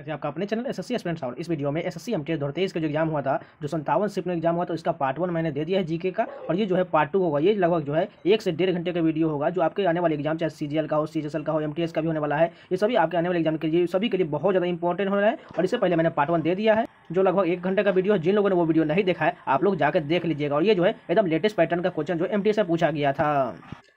वैसे आपका अपने चैनल एस एसएससी एस और इस वीडियो में एसएससी एमटीएस दो तेईस का जो एग्जाम हुआ था जो संतावन शिफ्ट में एग्जाम हुआ तो इसका पार्ट वन मैंने दे दिया है जीके का और ये जो है पार्ट टू होगा ये लगभग जो है एक से डेढ़ घंटे का वीडियो होगा जो आपके आने वाले एग्जाम चाहे सी का हो सी का हो एम का भी होने वाला है ये सभी आपके आने वाले एग्जाम के लिए सभी के लिए बहुत ज़्यादा इंपॉर्टेंट हो रहा है और इससे पहले मैंने पार्ट वन दे दिया है जो लगभग एक घंटे का वीडियो है जिन लोगों ने वो वीडियो नहीं देखा है आप लोग जाकर देख लीजिएगा और ये जो है एकदम लेटेस्ट पैटर्न का क्वेश्चन जो एम से पूछा गया था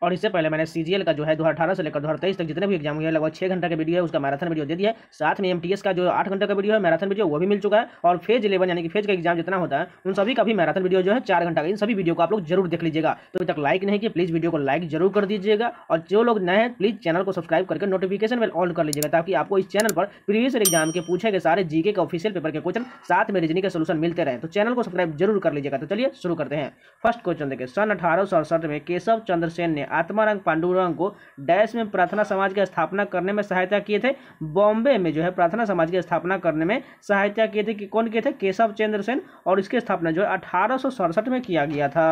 और इससे पहले मैंने सी का जो है दो से लेकर दो तक जितने भी एग्जाम हुए लगभग छह घंटे का वीडियो है उसका मैराथन वीडियो दे दिया साथ में एम का जो आठ घंटे का वीडियो है मैराथन वीडियो वो भी मिल चुका है और फेज इलेवन यानी कि फेज का एग्जाम जितना होता है उन सभी का भी मैराथन वीडियो जो है चार घंटा का इन सभी वीडियो को आप लोग जरूर देख लीजिएगा तो अभी तक लाइक नहीं कि प्लीज़ वीडियो को लाइक जरूर कर दीजिएगा और जो लोग नए हैं प्लीज़ चैनल को सब्सक्राइब करके नोटिफिकेशन बेल ऑन कर लीजिएगा ताकि आपको इस चैनल पर प्रीवियस एग्जाम के पूछे गए सारे जीके के ऑफिशियल पेपर के क्वेश्चन साथ में रीजनिंग के सोल्यूशन मिलते रहे तो चैनल को सब्सक्राइब जरूर कर लीजिएगा तो चलिए शुरू करते हैं फर्स्ट क्वेश्चन देखिए सन अठारह में केशव चंद्र सेन ने आत्मारंग पांडुरंग को डैश में प्रार्थना समाज की स्थापना करने में सहायता किए थे बॉम्बे में जो है प्रार्थना समाज की स्थापना करने में सहायता किए थे कि कौन किए थे केशव चंद्र सेन और इसकी स्थापना जो है अठारह में किया गया था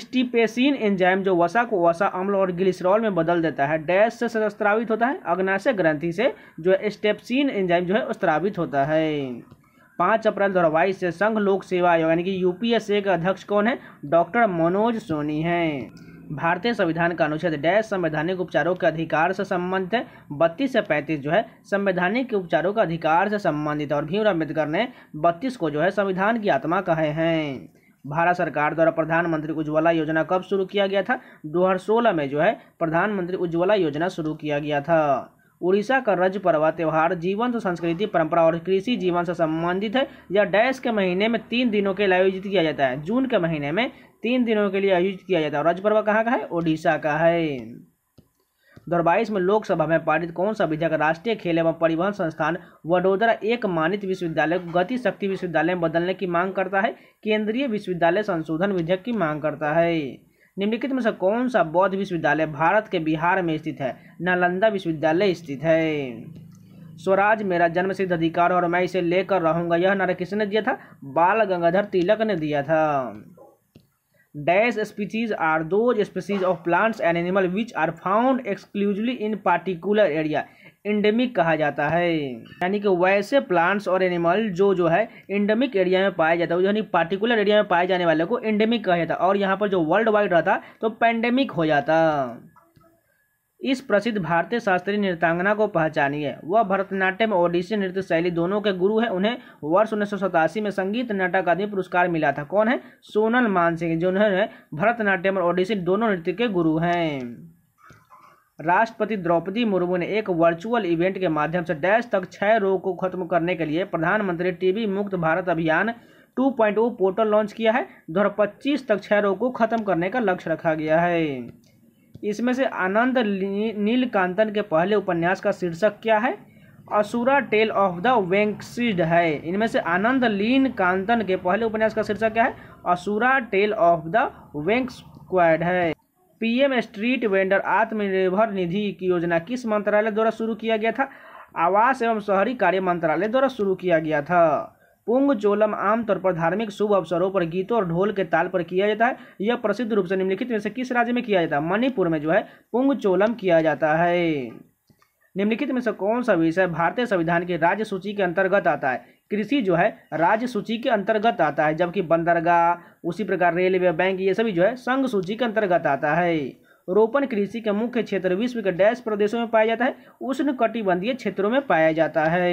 स्टीपेसिन एंजाइम जो वसा को वसा अम्ल और ग्लिसरॉल में बदल देता है डैश से स्त्रावित होता है अग्नाशय ग्रंथि से जो स्टेपसिन एंजाइम जो है स्त्रावित होता है पाँच अप्रैल दो हज़ार बाईस से संघ लोक सेवा आयोग यानी कि यूपीएसए के अध्यक्ष कौन है डॉक्टर मनोज सोनी हैं भारतीय संविधान का अनुच्छेद डैश संवैधानिक उपचारों के अधिकार से संबंधित है बत्तीस से पैंतीस जो है संवैधानिक उपचारों का अधिकार से संबंधित और भीमराव अम्बेडकर ने बत्तीस को जो है संविधान की आत्मा कहे हैं भारत सरकार द्वारा प्रधानमंत्री उज्ज्वला योजना कब शुरू किया गया था सोलह में जो है प्रधानमंत्री उज्ज्वला योजना शुरू किया गया था उड़ीसा का रज पर्व त्यौहार जीवंत संस्कृति परंपरा और कृषि जीवन से संबंधित है यह डैश के महीने में तीन दिनों के लिए आयोजित किया जाता है जून के महीने में तीन दिनों के लिए आयोजित किया जाता है और रज पर्व कहाँ का है ओडिशा का है दो में लोकसभा में पारित कौन सा विधेयक राष्ट्रीय खेल एवं परिवहन संस्थान वडोदरा एक मानित विश्वविद्यालय को गति शक्ति विश्वविद्यालय में बदलने की मांग करता है केंद्रीय विश्वविद्यालय संशोधन विधेयक की मांग करता है निम्नलिखित में से कौन सा बौद्ध विश्वविद्यालय भारत के बिहार में स्थित है नालंदा विश्वविद्यालय स्थित है स्वराज मेरा जन्म सिद्ध अधिकार और मैं इसे लेकर रहूंगा यह नारा किसने दिया था बाल गंगाधर तिलक ने दिया था dash species are those species of plants and animal which are found exclusively in particular area endemic कहा जाता है यानी कि वैसे प्लांट्स और एनिमल जो जो है इंडेमिक एरिया में पाया जाता है यानी पार्टिकुलर एरिया में पाए जाने वाले को इंडेमिक कहा जाता है और यहाँ पर जो वर्ल्ड वाइड रहता तो पैंडेमिक हो जाता इस प्रसिद्ध भारतीय शास्त्रीय नृत्यांगना को पहचानिए वह भरतनाट्यम और ओडिशी नृत्य शैली दोनों के गुरु हैं उन्हें वर्ष उन्नीस में संगीत नाटक अकादमी पुरस्कार मिला था कौन है सोनल मानसिंह जिन्होंने भरतनाट्यम और ओडिशी दोनों नृत्य के गुरु हैं राष्ट्रपति द्रौपदी मुर्मू ने एक वर्चुअल इवेंट के माध्यम से डैश तक क्षय रोग को खत्म करने के लिए प्रधानमंत्री टीबी मुक्त भारत अभियान 2.0 पोर्टल लॉन्च किया है दो तक क्षय रोग को खत्म करने का लक्ष्य रखा गया है इसमें से आनंद नीलकांतन के पहले उपन्यास का शीर्षक क्या है Asura tale of the vanquished है इनमें से आनंद लीन कांतन के पहले उपन्यास का शीर्षक क्या है Asura tale of the vanquished है PM street vendor Atmanirbhar Nidhi की योजना किस मंत्रालय द्वारा शुरू किया गया था आवास एवं शहरी कार्य मंत्रालय द्वारा शुरू किया गया था पुंग चोलम आमतौर पर धार्मिक शुभ अवसरों पर गीतों और ढोल के ताल पर किया जाता है यह प्रसिद्ध रूप से निम्नलिखित में से किस राज्य में किया जाता है मणिपुर में जो है पुंग चोलम किया जाता है निम्नलिखित में से कौन सा विषय भारतीय संविधान की राज्य सूची के अंतर्गत आता है कृषि जो है राज्य सूची के अंतर्गत आता है जबकि बंदरगाह उसी प्रकार रेलवे बैंक ये सभी जो है संघ सूची के अंतर्गत आता है रोपण कृषि के मुख्य क्षेत्र विश्व के डैश प्रदेशों में पाया जाता है उष्ण कटिबंधीय क्षेत्रों में पाया जाता है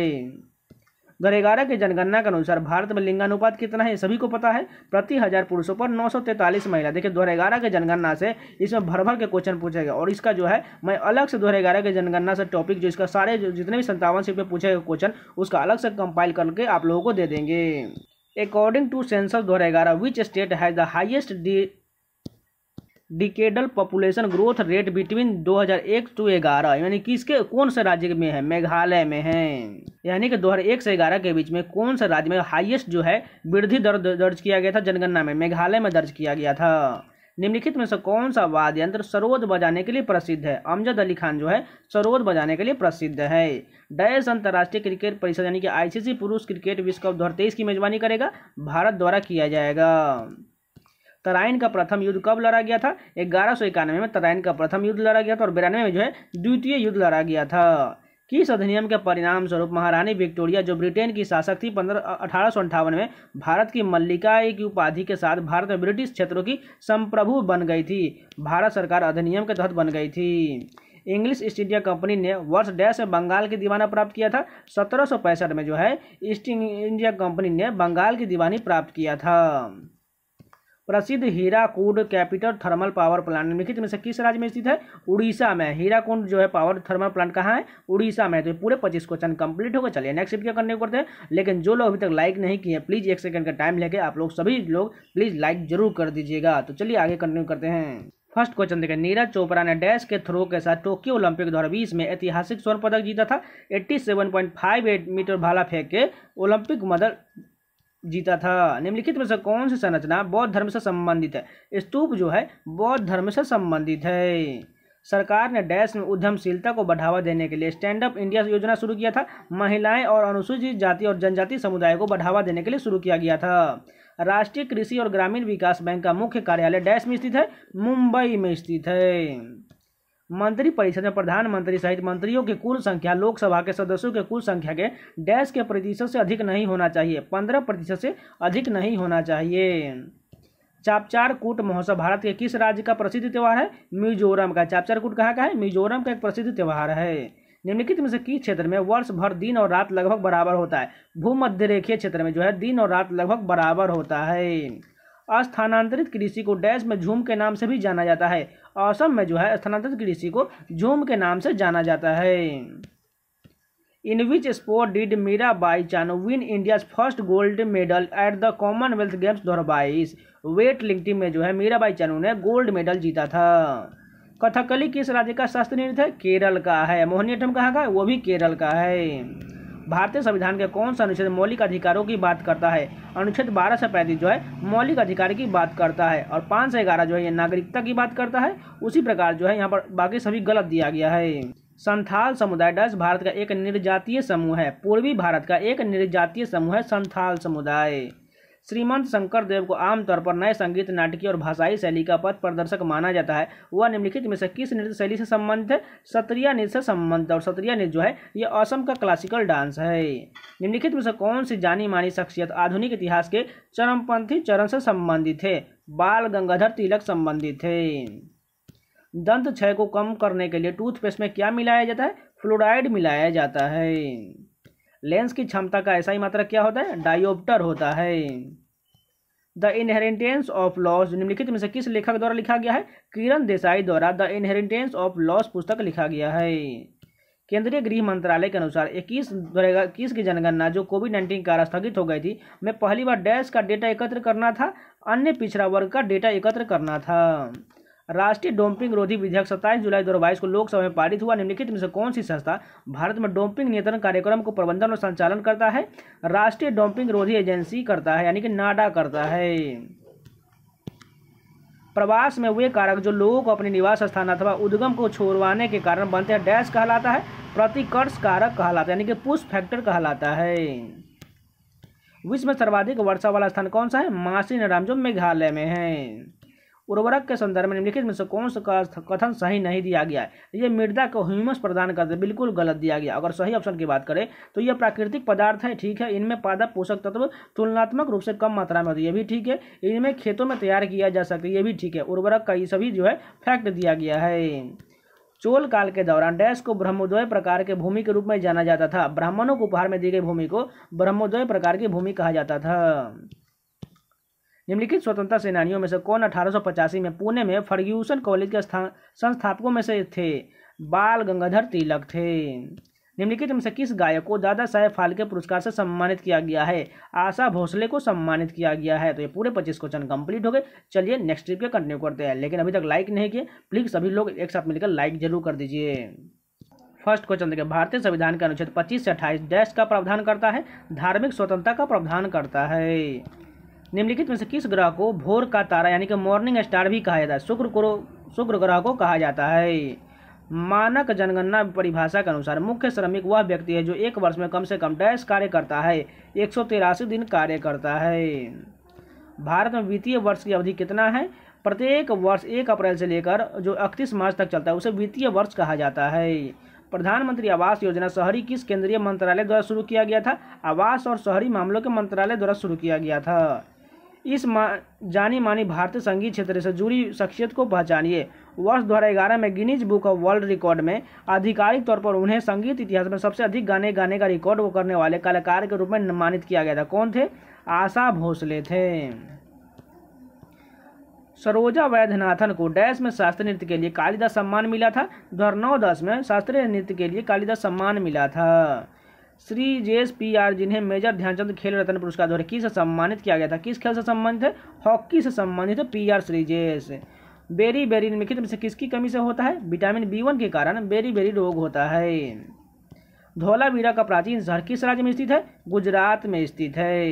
गरेगारा के जनगणना के अनुसार भारत में लिंगानुपात कितना है सभी को पता है प्रति हजार पुरुषों पर नौ महिला देखिए ग्यारह के जनगणना से इसमें भर भर के क्वेश्चन पूछेगा और इसका जो है मैं अलग से ग्यारह के जनगणना से टॉपिक जो इसका सारे जितने भी संतावन से पूछेगा क्वेश्चन उसका अलग से कंपाइल करके आप लोगों को दे देंगे अकॉर्डिंग टू सेंसस दो हजार ग्यारह which state has the highest decadal population growth rate between 2001 to 11 यानी किसके कौन से राज्य में है मेघालय में है यानी कि 2001 से 11 के बीच में कौन सा राज्य में हाईएस्ट जो है वृद्धि दर दर्ज किया गया था जनगणना में मेघालय में दर्ज किया गया था निम्नलिखित में से कौन सा वाद्य यंत्र सरोद बजाने के लिए प्रसिद्ध है अमजद अली खान जो है सरोद बजाने के लिए प्रसिद्ध है डैश अंतर्राष्ट्रीय क्रिकेट परिषद यानी कि आईसीसी पुरुष क्रिकेट विश्व कप दो की मेजबानी करेगा भारत द्वारा किया जाएगा तराइन का प्रथम युद्ध कब लड़ा गया था ग्यारह सौ इक्यानवे में तराइन का प्रथम युद्ध लड़ा गया था और बिरानवे में जो है द्वितीय युद्ध लड़ा गया था किस अधिनियम के परिणाम स्वरूप महारानी विक्टोरिया जो ब्रिटेन की शासक थी पंद्रह अठारह में भारत की मल्लिका की उपाधि के साथ भारत में ब्रिटिश क्षेत्रों की संप्रभु बन गई थी भारत सरकार अधिनियम के तहत बन गई थी इंग्लिश ईस्ट इंडिया कंपनी ने वर्ष डैश बंगाल की दीवाना प्राप्त किया था सत्रह में जो है ईस्ट इंडिया कंपनी ने बंगाल की दीवानी प्राप्त किया था प्रसिद्ध Hirakud capital thermal power plant निम्नलिखित में से किस राज्य में स्थित है उड़ीसा में हीराकुंड जो है पावर थर्मल प्लांट कहाँ है उड़ीसा में तो पूरे पच्चीस क्वेश्चन कंप्लीट होकर चलिए नेक्स्ट वीडियो करने को करते हैं लेकिन जो लोग अभी तक लाइक नहीं किए प्लीज़ एक सेकंड का टाइम लेके आप लोग सभी लोग प्लीज़ लाइक जरूर कर दीजिएगा तो चलिए आगे कंटिन्यू करते हैं फर्स्ट क्वेश्चन देखें नीरज चोपड़ा ने डैश के थ्रो के साथ टोक्यो ओलंपिक दो में ऐतिहासिक स्वर्ण पदक जीता था 87.58 मीटर भाला फेंक के ओलंपिक मदल जीता था निम्नलिखित में से कौन सी संरचना बौद्ध धर्म से संबंधित है स्तूप जो है बौद्ध धर्म से संबंधित है सरकार ने डैश में उद्यमशीलता को बढ़ावा देने के लिए स्टैंड अप इंडिया योजना शुरू किया था महिलाएं और अनुसूचित जाति और जनजाति समुदाय को बढ़ावा देने के लिए शुरू किया गया था राष्ट्रीय कृषि और ग्रामीण विकास बैंक का मुख्य कार्यालय डैश में स्थित है मुंबई में स्थित है मंत्रिपरिषद में प्रधानमंत्री सहित मंत्रियों की कुल संख्या लोकसभा के सदस्यों के कुल संख्या के डैश के प्रतिशत से अधिक नहीं होना चाहिए पंद्रह प्रतिशत से अधिक नहीं होना चाहिए चापचार कूट महोत्सव भारत के किस राज्य का प्रसिद्ध त्यौहार है मिजोरम का चापचार कूट कहाँ का है मिजोरम का एक प्रसिद्ध त्यौहार है निम्नलिखित में से किस क्षेत्र में वर्ष भर दिन और रात लगभग बराबर होता है भूमध्य रेखीय क्षेत्र में जो है दिन और रात लगभग बराबर होता है स्थानांतरित कृषि को डैश में झूम के नाम से भी जाना जाता है असम में जो है स्थानांतरित कृषि को झूम के नाम से जाना जाता है in which sport did Mirabai Chanu win India's first gold medal at the Commonwealth Games दो हज़ार बाईस वेट लिफ्टिंग में जो है मीरा बाई चानू ने गोल्ड मेडल जीता था कथकली किस राज्य का शस्त्र नृत्य है केरल का है मोहिनीअट्टम कहाँ का है वो भी केरल का है भारतीय संविधान के कौन सा अनुच्छेद मौलिक अधिकारों की बात करता है अनुच्छेद बारह से पैंतीस जो है मौलिक अधिकार की बात करता है और पाँच से ग्यारह जो है ये नागरिकता की बात करता है उसी प्रकार जो है यहाँ पर बाकी सभी गलत दिया गया है संथाल समुदाय डच भारत का एक निर्जातीय समूह है पूर्वी भारत का एक निर्जातीय समूह है संथाल समुदाय श्रीमंत शंकर देव को आमतौर पर नए संगीत नाटकीय और भाषाई शैली का पथ प्रदर्शक माना जाता है वह निम्नलिखित में से किस नृत्य शैली से संबंधित है सत्रिया नृत्य से संबंध और सत्रिया नृत्य जो है यह असम का क्लासिकल डांस है निम्नलिखित में से कौन सी जानी मानी शख्सियत आधुनिक इतिहास के चरमपंथी चरण से संबंधित है बाल गंगाधर तिलक संबंधित है दंत क्षय को कम करने के लिए टूथपेस्ट में क्या मिलाया जाता है फ्लोराइड मिलाया जाता है लेंस की क्षमता का ऐसा ही मात्रा क्या होता है डायोप्टर होता है द इनहेरिटेंस ऑफ लॉस निम्नलिखित में से किस लेखक द्वारा लिखा गया है किरण देसाई द्वारा द इनहेरिटेंस ऑफ लॉस पुस्तक लिखा गया है केंद्रीय गृह मंत्रालय के अनुसार इक्कीस इक्कीस की जनगणना जो कोविड नाइन्टीन के कारण स्थगित हो गई थी में पहली बार डैश का डेटा एकत्र करना था अन्य पिछड़ा वर्ग का डेटा एकत्र करना था राष्ट्रीय डोपिंग रोधी विधेयक सत्ताईस जुलाई दो को लोकसभा में पारित हुआ निम्नलिखित में से कौन सी संस्था भारत में डोपिंग नियंत्रण कार्यक्रम को प्रबंधन और संचालन करता है राष्ट्रीय डोपिंग रोधी एजेंसी करता है यानी कि नाडा करता है प्रवास में वे कारक जो लोगों को अपने निवास स्थान अथवा उद्गम को छोड़वाने के कारण बनते हैं डैश कहलाता है प्रतिकर्ष कारक कहलाता है यानी कि पुश फैक्टर कहलाता है विश्व में सर्वाधिक वर्षा वाला स्थान कौन सा है मासी नारायण जो मेघालय में है उर्वरक के संदर्भ में निम्नलिखित में से कौन सा कथन सही नहीं दिया गया है ये मृदा को ह्यूमस प्रदान करते बिल्कुल गलत दिया गया अगर सही ऑप्शन की बात करें तो ये प्राकृतिक पदार्थ है ठीक है इनमें पादप पोषक तत्व तुलनात्मक रूप से कम मात्रा में होती है ये भी ठीक है इनमें खेतों में तैयार किया जा सकता है ये भी ठीक है उर्वरक का ये सभी जो है फैक्ट दिया गया है चोल काल के दौरान डैश को ब्रह्मोदय प्रकार के भूमि के रूप में जाना जाता था ब्राह्मणों को उपहार में दी गई भूमि को ब्रह्मोदय प्रकार की भूमि कहा जाता था निम्नलिखित स्वतंत्रता सेनानियों में से कौन अठारह में पुणे में फर्ग्यूसन कॉलेज के संस्थापकों में से थे बाल गंगाधर तिलक थे निम्नलिखित में से किस गायक को दादा साहेब फाल्के पुरस्कार से सम्मानित किया गया है आशा भोसले को सम्मानित किया गया है तो ये पूरे पच्चीस क्वेश्चन कंप्लीट हो गए चलिए नेक्स्ट ट्रिप के कंटिन्यू करते हैं लेकिन अभी तक लाइक नहीं किए प्लीज सभी लोग एक साथ मिलकर लाइक जरूर कर दीजिए फर्स्ट क्वेश्चन देखिए भारतीय संविधान के अनुच्छेद पच्चीस से अट्ठाईस डैश का प्रावधान करता है धार्मिक स्वतंत्रता का प्रावधान करता है निम्नलिखित में से किस ग्रह को भोर का तारा यानी कि मॉर्निंग स्टार भी कहा जाता है शुक्र को शुक्र ग्रह को कहा जाता है मानक जनगणना परिभाषा के अनुसार मुख्य श्रमिक वह व्यक्ति है जो एक वर्ष में कम से कम डैश कार्य करता है एक दिन कार्य करता है भारत में वित्तीय वर्ष की अवधि कितना है प्रत्येक वर्ष एक अप्रैल से लेकर जो इकतीस मार्च तक चलता है उसे वित्तीय वर्ष कहा जाता है प्रधानमंत्री आवास योजना शहरी किस केंद्रीय मंत्रालय द्वारा शुरू किया गया था आवास और शहरी मामलों के मंत्रालय द्वारा शुरू किया गया था इस मा, जानी मानी भारतीय संगीत क्षेत्र से जुड़ी शख्सियत को पहचानिए वर्ष दो हज़ार में Guinness book of world record में आधिकारिक तौर पर उन्हें संगीत इतिहास में सबसे अधिक गाने गाने का रिकॉर्ड वो करने वाले कलाकार के रूप में मानित किया गया था कौन थे आशा भोसले थे सरोजा वैद्यनाथन को डैश में शास्त्रीय नृत्य के लिए कालिदास सम्मान मिला था दो हज़ार नौ दस में शास्त्रीय नृत्य के लिए कालिदास सम्मान मिला था श्री जेस पी आर जिन्हें मेजर ध्यानचंद खेल रत्न पुरस्कार द्वारा से सम्मानित किया गया था किस खेल से संबंधित है हॉकी से संबंधित है P R Sreejesh beriberi निम्नलिखित में से किसकी कमी से होता है विटामिन बी वन के कारण बेरी बेरी रोग होता है धोलावीरा का प्राचीन शहर किस राज्य में स्थित है गुजरात में स्थित है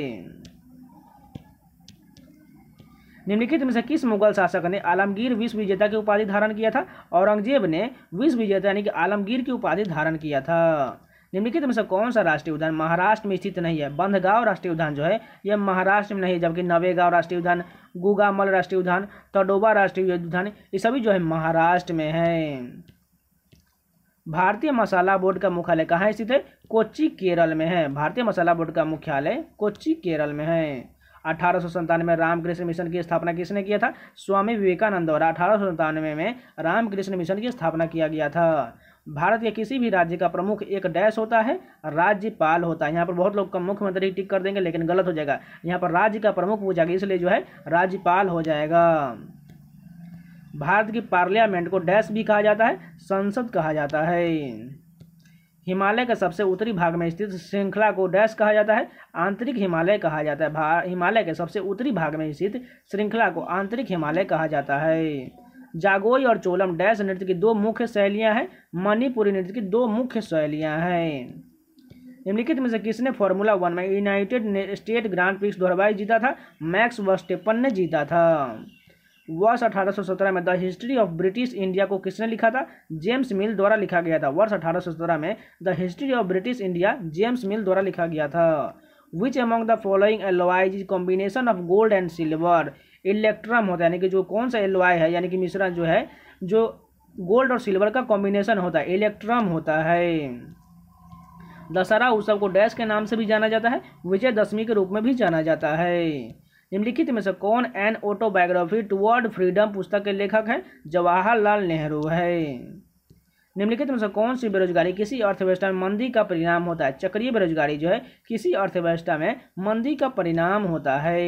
निम्नलिखित में से किस मुगल शासक ने आलमगीर विश्व विजेता की उपाधि धारण किया था औरंगजेब ने विश्व विजेता यानी कि आलमगीर की उपाधि धारण किया था निम्नलिखित में से कौन सा राष्ट्रीय उद्यान महाराष्ट्र में स्थित नहीं है बंधगांव राष्ट्रीय उद्यान जो है यह महाराष्ट्र में नहीं है जबकि नवेगांव राष्ट्रीय उद्यान गुगामल राष्ट्रीय उद्यान तडोबा राष्ट्रीय उद्यान ये सभी जो है महाराष्ट्र में है भारतीय मसाला बोर्ड का मुख्यालय कहाँ स्थित है कोच्चि केरल में है भारतीय मसाला बोर्ड का मुख्यालय कोच्चि केरल में है अठारह सौ संतानवे रामकृष्ण मिशन की स्थापना किसने किया था स्वामी विवेकानंद द्वारा अठारह सौ संतानवे में रामकृष्ण मिशन की स्थापना किया गया था भारत के किसी भी राज्य का प्रमुख एक डैश होता है राज्यपाल होता है यहाँ पर बहुत लोग मुख्यमंत्री टिक कर देंगे लेकिन गलत हो जाएगा यहाँ पर राज्य का प्रमुख पूछा गया इसलिए जो है राज्यपाल हो जाएगा भारत की पार्लियामेंट को डैश भी कहा जाता है संसद कहा जाता है हिमालय के सबसे उत्तरी भाग में स्थित श्रृंखला को डैश कहा जाता है आंतरिक हिमालय कहा जाता है हिमालय के सबसे उत्तरी भाग में स्थित श्रृंखला को आंतरिक हिमालय कहा जाता है जागोई और चोलम डैश नृत्य की दो मुख्य शैलियाँ हैं मणिपुरी नृत्य की दो मुख्य शैलियाँ हैं निम्नलिखित में से किसने फॉर्मूला वन में यूनाइटेड स्टेट ग्रांड प्रिक्स दो जीता था मैक्स वर्स्टेपन ने जीता था वर्ष 1817 में the history of British India को किसने लिखा था जेम्स मिल द्वारा लिखा गया था वर्ष 1817 में the history of British India James Mill द्वारा लिखा गया था which among the following alloys combination of gold and silver electrum होता है यानी कि जो कौन सा एलवाई है यानी कि मिश्रण जो है जो गोल्ड और सिल्वर का कॉम्बिनेशन होता है इलेक्ट्रम होता है दशहरा उत्सव को डैश के नाम से भी जाना जाता है विजयदशमी के रूप में भी जाना जाता है निम्नलिखित में से कौन एन ऑटोबायोग्राफी टुवर्ड फ्रीडम पुस्तक के लेखक हैं जवाहरलाल नेहरू है निम्नलिखित में से कौन सी बेरोजगारी किसी अर्थव्यवस्था में मंदी का परिणाम होता है चक्रीय बेरोजगारी जो है किसी अर्थव्यवस्था में मंदी का परिणाम होता है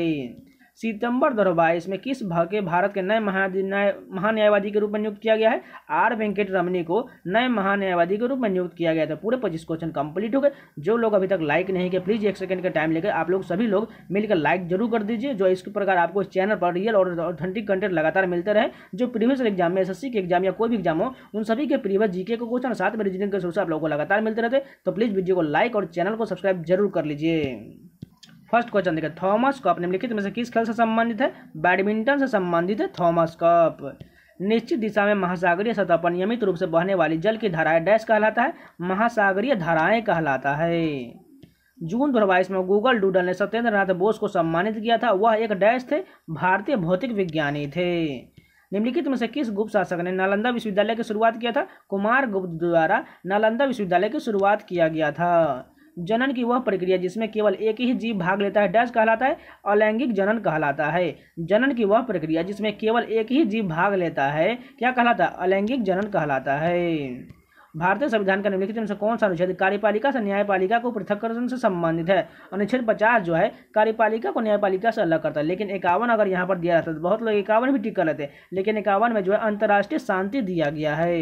सितंबर दो में किस भाग के भारत के नए महान्यायवादी के रूप में नियुक्त किया गया है आर वेंकट रमनी को नए महान्यायवादी के रूप में नियुक्त किया गया था पूरे पच्चीस क्वेश्चन कंप्लीट हो गए जो लोग अभी तक लाइक नहीं किए प्लीज एक सेकंड का टाइम लेकर आप लोग सभी लोग मिलकर लाइक जरूर कर दीजिए जो इस प्रकार आपको इस चैनल पर रियल और ऑथेंटिक कंटेंट लगातार मिलते रहे जो प्रीवियस एग्जाम में एस के एग्जाम या कोई भी एग्जाम हो उन सभी के प्रीवियस जीके को क्वेश्चन साथ में रीजनिंग के सोर्स आप लोगों को लगातार मिलते रहते तो प्लीज वीडियो को लाइक और चैनल को सब्सक्राइब जरूर कर लीजिए फर्स्ट क्वेश्चन देखिए थॉमस कप निम्नलिखित में से किस खेल से संबंधित है बैडमिंटन से संबंधित है थॉमस कप निश्चित दिशा में महासागरीय सतह पर नियमित रूप से बहने वाली जल की धाराएं डैश कहलाता है महासागरीय धाराएं कहलाता है जून दो में गूगल डूडल ने सत्येंद्र नाथ बोस को सम्मानित किया था वह एक डैश थे भारतीय भौतिक विज्ञानी थे निम्नलिखित में से किस गुप्त शासक ने नालंदा विश्वविद्यालय की शुरुआत किया था कुमार गुप्त द्वारा नालंदा विश्वविद्यालय की शुरुआत किया गया था जनन की वह प्रक्रिया जिसमें केवल एक ही जीव भाग लेता है डैश कहलाता है अलैंगिक जनन कहलाता है जनन की वह प्रक्रिया जिसमें केवल एक ही जीव भाग लेता है क्या कहलाता है अलैंगिक जनन कहलाता है भारतीय संविधान का निम्नलिखित में से कौन सा अनुच्छेद कार्यपालिका से न्यायपालिका को पृथककरण से संबंधित है अनुच्छेद पचास जो है कार्यपालिका को न्यायपालिका से अलग करता है लेकिन इक्यावन अगर यहाँ पर दिया जाता है तो बहुत लोग इक्यावन भी टिक कर लेते लेकिन इक्यावन में जो है अंतर्राष्ट्रीय शांति दिया गया है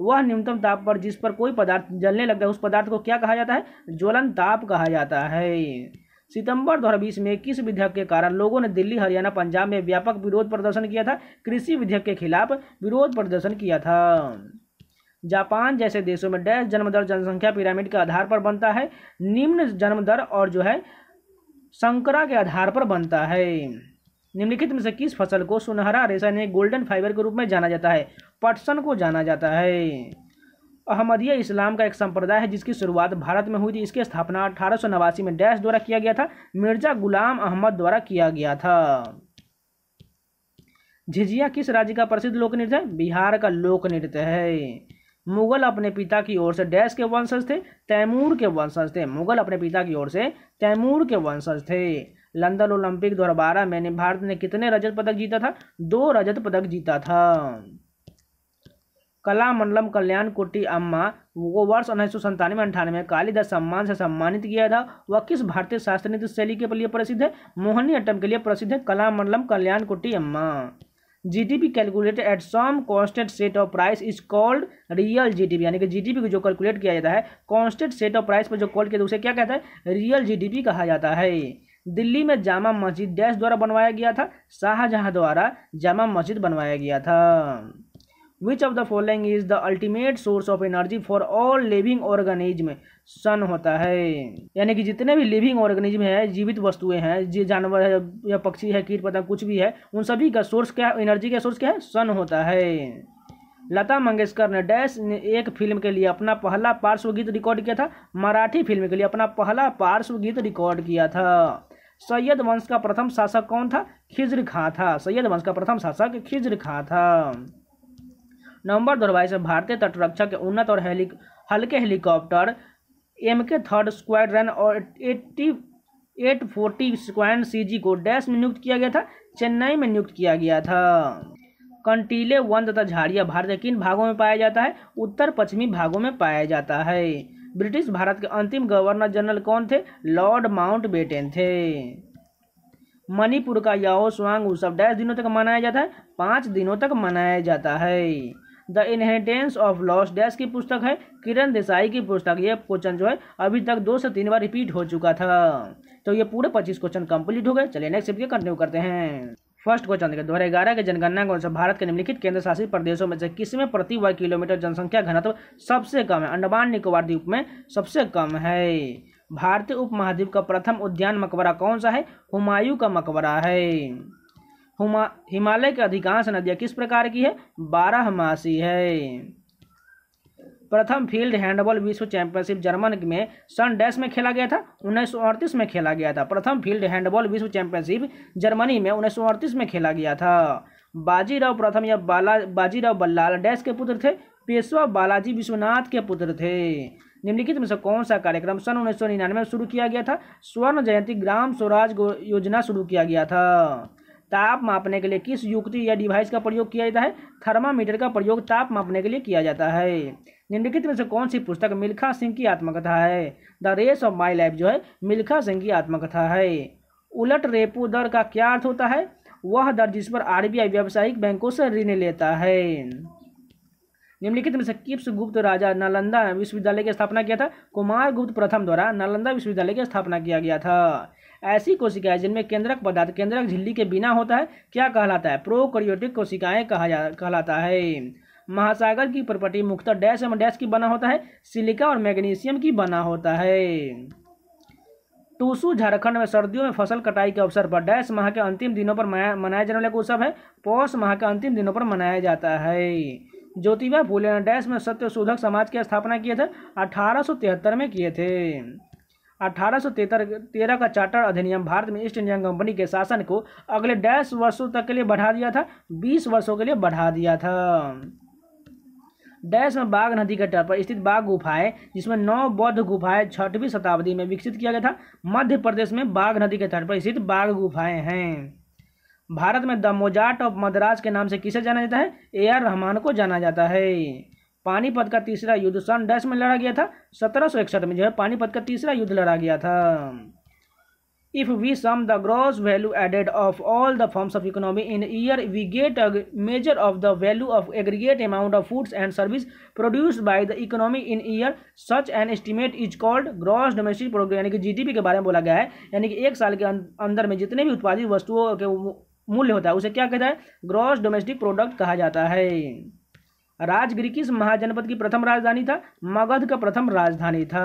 वह न्यूनतम ताप पर जिस पर कोई पदार्थ जलने लगता है उस पदार्थ को क्या कहा जाता है ज्वलन ताप कहा जाता है सितंबर 2020 में किस विधेयक के कारण लोगों ने दिल्ली हरियाणा पंजाब में व्यापक विरोध प्रदर्शन किया था कृषि विधेयक के खिलाफ विरोध प्रदर्शन किया था जापान जैसे देशों में डैश जन्मदर जनसंख्या पिरामिड के आधार पर बनता है निम्न जन्मदर और जो है संकरा के आधार पर बनता है निम्नलिखित में से किस फसल को सुनहरा रेशा ने गोल्डन फाइबर के रूप में जाना जाता है पटसन को जाना जाता है अहमदिया इस्लाम का एक संप्रदाय है जिसकी शुरुआत भारत में हुई थी इसकी स्थापना अठारह में डैश द्वारा किया गया था मिर्जा गुलाम अहमद द्वारा किया गया था झिझिया किस राज्य का प्रसिद्ध लोक नृत्य है बिहार का लोक नृत्य है मुगल अपने पिता की ओर से डैश के वंशज थे तैमूर के वंशज थे मुगल अपने पिता की ओर से तैमूर के वंशज थे लंदन ओलंपिक 2012 में भारत ने कितने रजत पदक जीता था दो रजत पदक जीता था कला मंडलम कल्याण कोटी अम्मा को वर्ष उन्नीस सौ संतानवे अंठानवे कालिदास सम्मान से सम्मानित किया था वह किस भारतीय शास्त्रीय नृत्य शैली के लिए प्रसिद्ध है मोहनी अट्टम के लिए प्रसिद्ध है कला मंडलम कल्याण कोटी अम्मा GDP calculate at some constant set of price is called real GDP यानी कि जीडीपी को जो कैलकुलेट किया जाता है कॉन्स्टेंट सेट ऑफ प्राइस पर जो कॉल किया उसे क्या कहता है रियल जीडीपी कहा जाता है दिल्ली में जामा मस्जिद डैश द्वारा बनवाया गया था शाहजहां द्वारा जामा मस्जिद बनवाया गया था which of the following is the ultimate source of energy for all living organism sun होता है यानी कि जितने भी लिविंग ऑर्गेनिज्म है जीवित वस्तुएं हैं जी जानवर है या पक्षी है कीट पतंग कुछ भी है उन सभी का सोर्स क्या एनर्जी का सोर्स क्या है सन होता है लता मंगेशकर ने डैश ने एक फिल्म के लिए अपना पहला पार्श्व गीत रिकॉर्ड किया था मराठी फिल्म के लिए अपना पहला पार्श्व गीत रिकॉर्ड किया था सैयद वंश का प्रथम शासक कौन था खिज्र खां था सैयद वंश का प्रथम शासक खिज्र खां था नवंबर दो हज़ार भारतीय तटरक्षा के उन्नत और हेलिक हल्के helicopter M K third squadron और eighty eight forty squad C G को डैश में नियुक्त किया गया था चेन्नई में नियुक्त किया गया था कंटीले वन तथा झाड़िया भारत के किन भागों में पाया जाता है उत्तर पश्चिमी भागों में पाया जाता है ब्रिटिश भारत के अंतिम गवर्नर जनरल कौन थे लॉर्ड माउंट बेटेन थे मणिपुर का याओ स्वांग उत्सव डैश दिनों तक मनाया जाता है पाँच दिनों तक मनाया जाता है the inheritance of loss dash की पुस्तक है किरण देसाई की पुस्तक ये क्वेश्चन जो है अभी तक दो से तीन बार रिपीट हो चुका था तो ये पूरे पच्चीस क्वेश्चन कंप्लीट हो गए चलिए नेक्स्ट के कंटिन्यू करते हैं फर्स्ट क्वेश्चन देखिए दो हज़ार ग्यारह के जनगणना के अनुसार भारत के निम्नलिखित केंद्र शासित प्रदेशों में से किसमें प्रति वर्ग किलोमीटर जनसंख्या घनत्व सबसे कम है अंडमान निकोबार द्वीप में सबसे कम है भारतीय उपमहाद्वीप का प्रथम उद्यान मकबरा कौन सा है हुमायूं का मकबरा है हिमालय के अधिकांश नदियाँ किस प्रकार की है बारहमासी है प्रथम फील्ड हैंडबॉल विश्व चैंपियनशिप जर्मन में सन डैश में खेला गया था उन्नीस में खेला गया था प्रथम फील्ड हैंडबॉल विश्व चैंपियनशिप जर्मनी में उन्नीस में खेला गया था बाजीराव प्रथम या बाला बाजीराव बल्लाल डैश के पुत्र थे पेशवा बालाजी विश्वनाथ के पुत्र थे निम्नलिखित में से कौन सा कार्यक्रम सन उन्नीस में शुरू किया गया था स्वर्ण जयंती ग्राम स्वराज योजना शुरू किया गया था ताप मापने के लिए किस युक्ति या डिवाइस का प्रयोग किया जाता है थर्मामीटर का प्रयोग ताप मापने के लिए किया जाता है निम्नलिखित में से कौन सी पुस्तक मिल्खा सिंह की आत्मकथा है the race of my life जो है मिल्खा सिंह की आत्मकथा है उलट रेपो दर का क्या अर्थ होता है वह दर जिस पर आई व्यावसायिक बैंकों से ऋण लेता है निम्नलिखित में से किप्स गुप्त राजा नालंदा विश्वविद्यालय की स्थापना किया था कुमार गुप्त प्रथम द्वारा नालंदा विश्वविद्यालय की स्थापना किया गया था ऐसी कोशिकाएं जिनमें केंद्रक पदार्थ केंद्रक झिल्ली के बिना होता है क्या कहलाता है प्रोकैरियोटिक कोशिकाएं कहा जा कहलाता है महासागर की प्रॉपर्टी मुख्यतः डैश एवं डैश की बना होता है सिलिका और मैग्नीशियम की बना होता है टूसू झारखंड में सर्दियों में फसल कटाई के अवसर पर डैश माह के अंतिम दिनों पर मनाया जाने वाला उत्सव है पौष माह के अंतिम दिनों पर मनाया जाता है ज्योतिबा फूले ने डैश में सत्य शोधक समाज की स्थापना किए थे अठारह में किए थे अठारह का चार्टर अधिनियम भारत में ईस्ट इंडियन कंपनी के शासन को अगले डैश वर्षों तक के लिए बढ़ा दिया था बीस वर्षों के लिए बढ़ा दिया था डैश में बाघ नदी के तट पर स्थित बाघ गुफाएं जिसमें नौ बौद्ध गुफाएं छठवीं शताब्दी में विकसित किया गया था मध्य प्रदेश में बाघ नदी के तट पर स्थित बाघ गुफाएं हैं भारत में द मोजार्ट ऑफ मद्रास के नाम से किसे जाना जाता है ए आर रहमान को जाना जाता है पानीपत का तीसरा युद्ध सन डैस में लड़ा गया था सत्रह में जो है पानीपत का तीसरा युद्ध लड़ा गया था if we sum the gross value added of all the forms of economy in year we get a measure of the value of aggregate amount of foods and service produced by the economy in year such an estimate is called gross domestic product यानी कि जी के बारे में बोला गया है यानी कि एक साल के अं-, अंदर में जितने भी उत्पादित वस्तुओं के मूल्य होता है उसे क्या कहता है ग्रॉस डोमेस्टिक प्रोडक्ट कहा जाता है राजगिरी किस महाजनपद की प्रथम राजधानी था मगध का प्रथम राजधानी था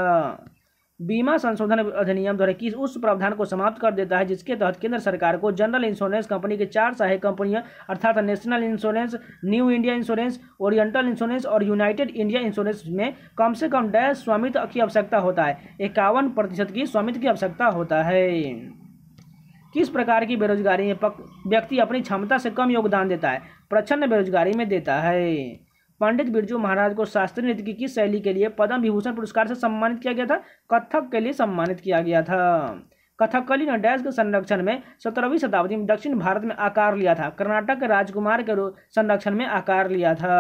बीमा संशोधन अधिनियम दो किस उस प्रावधान को समाप्त कर देता है जिसके तहत केंद्र सरकार को जनरल इंश्योरेंस कंपनी के चार सहायक कंपनियां अर्थात National Insurance New India Insurance Oriental Insurance और यूनाइटेड इंडिया इंश्योरेंस में कम से कम डैश स्वामित्व की आवश्यकता होता है इक्यावन प्रतिशत की स्वामित्व की आवश्यकता होता है किस प्रकार की बेरोजगारी में व्यक्ति अपनी क्षमता से कम योगदान देता है प्रच्छन्न बेरोजगारी में देता है पंडित बिरजू महाराज को शास्त्रीय नृत्य की शैली के लिए पद्म विभूषण पुरस्कार से सम्मानित किया गया था कथक के लिए सम्मानित किया गया था कथकली ने डैश के संरक्षण में सत्रहवीं शताब्दी में दक्षिण भारत में आकार लिया था कर्नाटक के राजकुमार के संरक्षण में आकार लिया था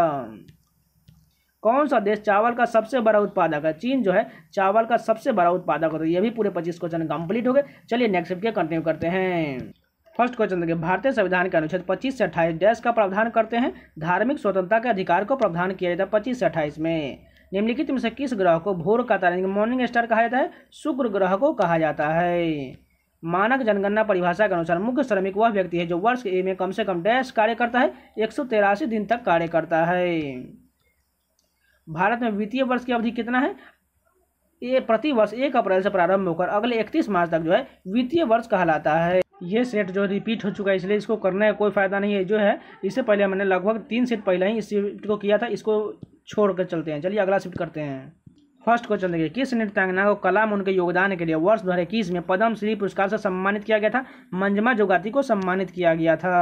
कौन सा देश चावल का सबसे बड़ा उत्पादक है चीन जो है चावल का सबसे बड़ा उत्पादक होता है तो ये भी पूरे पच्चीस क्वेश्चन कंप्लीट हो गए चलिए नेक्स्ट के कंटिन्यू करते हैं फर्स्ट क्वेश्चन देखिए भारतीय संविधान के अनुच्छेद 25 से 28 डैश का प्रावधान करते हैं धार्मिक स्वतंत्रता के अधिकार को प्रावधान किया जाता है पच्चीस से 28 में निम्नलिखित में से किस ग्रह को भोर का तारा मॉर्निंग स्टार कहा जाता है शुक्र ग्रह को कहा जाता है मानक जनगणना परिभाषा के अनुसार मुख्य श्रमिक वह व्यक्ति है जो वर्ष ए में कम से कम डैश कार्य करता है एक दिन तक कार्य करता है भारत में वित्तीय वर्ष की अवधि कितना है ये प्रति वर्ष एक अप्रैल से प्रारंभ होकर अगले इकतीस मार्च तक जो है वित्तीय वर्ष कहलाता है ये सेट जो रिपीट हो चुका है इसलिए इसको करने का कोई फ़ायदा नहीं है जो है इससे पहले मैंने लगभग तीन सेट पहले ही इस शिफ्ट को किया था इसको छोड़ कर चलते हैं चलिए अगला शिफ्ट करते हैं फर्स्ट क्वेश्चन देखिए किस नृत्यांगना को कलाम उनके योगदान के लिए वर्ष दो हज़ार इक्कीस में पद्म श्री पुरस्कार से सम्मानित किया गया था मंजमा जोगाती को सम्मानित किया गया था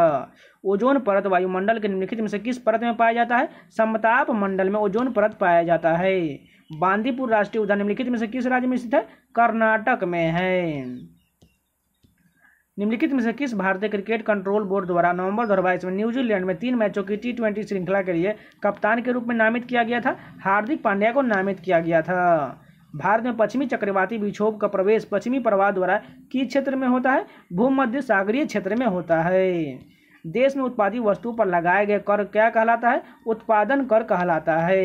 ओजोन परत वायुमंडल के निम्नलिखित में से किस परत में पाया जाता है समताप मंडल में ओजोन परत पाया जाता है बांदीपुर राष्ट्रीय उद्यान निम्नलिखित में से किस राज्य में स्थित है कर्नाटक में है निम्नलिखित में से किस भारतीय क्रिकेट कंट्रोल बोर्ड द्वारा नवंबर दो में न्यूजीलैंड में तीन मैचों की टी ट्वेंटी श्रृंखला के लिए कप्तान के रूप में नामित किया गया था हार्दिक पांड्या को नामित किया गया था भारत में पश्चिमी चक्रवाती विक्षोभ का प्रवेश पश्चिमी प्रवाह द्वारा किस क्षेत्र में होता है भूमध्य सागरीय क्षेत्र में होता है देश में उत्पादित वस्तु पर लगाए गए कर क्या कहलाता है उत्पादन कर कहलाता है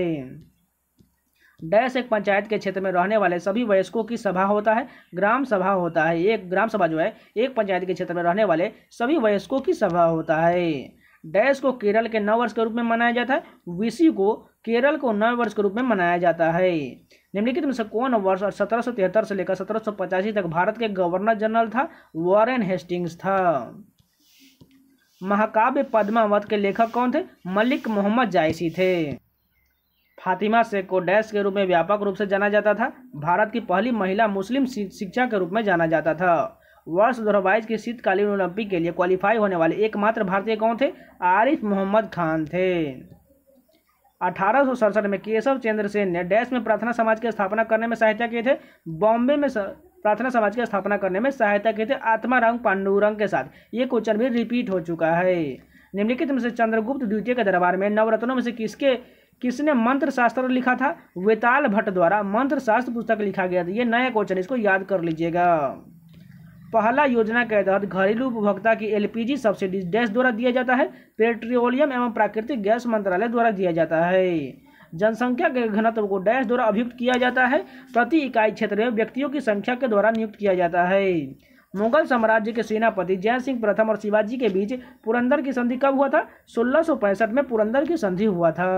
डैश एक पंचायत के क्षेत्र में रहने वाले सभी वयस्कों की सभा होता है ग्राम सभा होता है एक ग्राम सभा जो है एक पंचायत के क्षेत्र में रहने वाले सभी वयस्कों की सभा होता है डैश को केरल के नव वर्ष के रूप में मनाया जाता है विसी को केरल को नव वर्ष के रूप में मनाया जाता है निम्नलिखित में से कौन वर्ष और सत्रह से लेकर सत्रह तक भारत के गवर्नर जनरल था वॉरेन हेस्टिंग्स था महाकाव्य पद्मावत के लेखक कौन थे मलिक मोहम्मद जायसी थे फातिमा शेख को डैश के रूप में व्यापक रूप से जाना जाता था भारत की पहली महिला मुस्लिम शिक्षा के रूप में जाना जाता था वर्ष दो हज़ार के शीतकालीन ओलंपिक के लिए क्वालिफाई होने वाले एकमात्र भारतीय कौन थे आरिफ मोहम्मद खान थे अठारह में केशव चंद्र सेन ने डैश में प्रार्थना समाज की स्थापना करने में सहायता किए थे बॉम्बे में प्रार्थना समाज की स्थापना करने में सहायता किए थे आत्मारंग पांडुरंग के साथ ये क्वेश्चन भी रिपीट हो चुका है निम्नलिखित में से चंद्रगुप्त द्वितीय के दरबार में नवरत्नों में से किसके किसने मंत्र शास्त्र लिखा था वेताल भट्ट द्वारा मंत्र शास्त्र पुस्तक लिखा गया था ये नया क्वेश्चन इसको याद कर लीजिएगा पहला योजना के तहत घरेलू उपभोक्ता की एलपीजी सब्सिडी डैश द्वारा दिया जाता है पेट्रोलियम एवं प्राकृतिक गैस मंत्रालय द्वारा दिया जाता है जनसंख्या के घनत्व को डैश द्वारा अभियुक्त किया जाता है प्रति इकाई क्षेत्र में व्यक्तियों की संख्या के द्वारा नियुक्त किया जाता है मुगल साम्राज्य के सेनापति जय सिंह प्रथम और शिवाजी के बीच पुरंदर की संधि कब हुआ था सोलह में पुरंदर की संधि हुआ था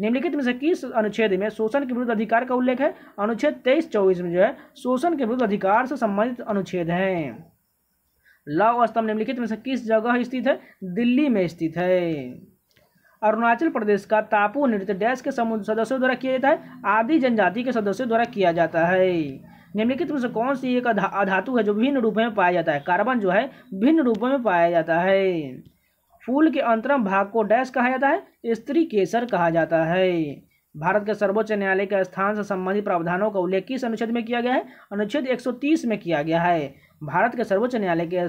निम्नलिखित में से किस अनुच्छेद में शोषण के विरुद्ध अधिकार का उल्लेख है अनुच्छेद तेईस चौबीस में जो है शोषण के विरुद्ध अधिकार से संबंधित अनुच्छेद हैं लव स्तंभ निम्नलिखित में से किस जगह स्थित है दिल्ली में स्थित है अरुणाचल प्रदेश का तापू नृत्य डैश के सदस्यों द्वारा किया जाता है आदि जनजाति के सदस्यों द्वारा किया जाता है निम्नलिखित में से कौन सी एक अधातु है जो भिन्न रूपों में पाया जाता है कार्बन जो है भिन्न रूपों में पाया जाता है फूल के अंतरम भाग को डैश कहा जाता है स्त्री केसर कहा जाता है भारत के सर्वोच्च न्यायालय के स्थान से संबंधित प्रावधानों का उल्लेख किस अनुच्छेद में किया गया है अनुच्छेद 130 में किया गया है भारत के सर्वोच्च न्यायालय के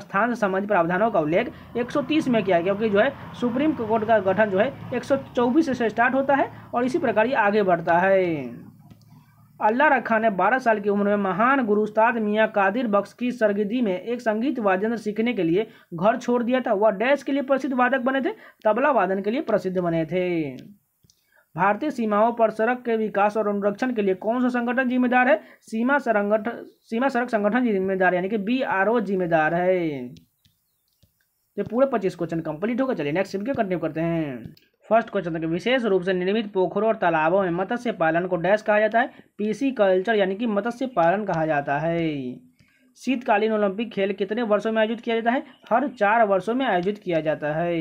स्थान से संबंधित प्रावधानों का उल्लेख 130 में किया गया क्योंकि जो है सुप्रीम कोर्ट का गठन जो है 124 से स्टार्ट होता है और इसी प्रकार ये आगे बढ़ता है अल्लाह रखा ने 12 साल की उम्र में महान गुरु उस्ताद मियाँ कादिर बख्श की सरगिदी में एक संगीत वाद्यंत्र सीखने के लिए घर छोड़ दिया था वह डैश के लिए प्रसिद्ध वादक बने थे तबला वादन के लिए प्रसिद्ध बने थे भारतीय सीमाओं पर सड़क के विकास और अनुरक्षण के लिए कौन सा संगठन जिम्मेदार है सीमा संगठन सीमा सड़क संगठन जिम्मेदार यानी कि बी आर ओ जिम्मेदार है पूरे पच्चीस क्वेश्चन कंप्लीट होगा चलिए नेक्स्ट वीडियो कंटिन्यू करते हैं फर्स्ट क्वेश्चन देखिए विशेष रूप से निर्मित पोखरों और तालाबों में मत्स्य पालन को डैश कहा जाता है पीसी कल्चर यानी कि मत्स्य पालन कहा जाता है शीतकालीन ओलंपिक खेल कितने वर्षों में आयोजित किया जाता है हर चार वर्षों में आयोजित किया जाता है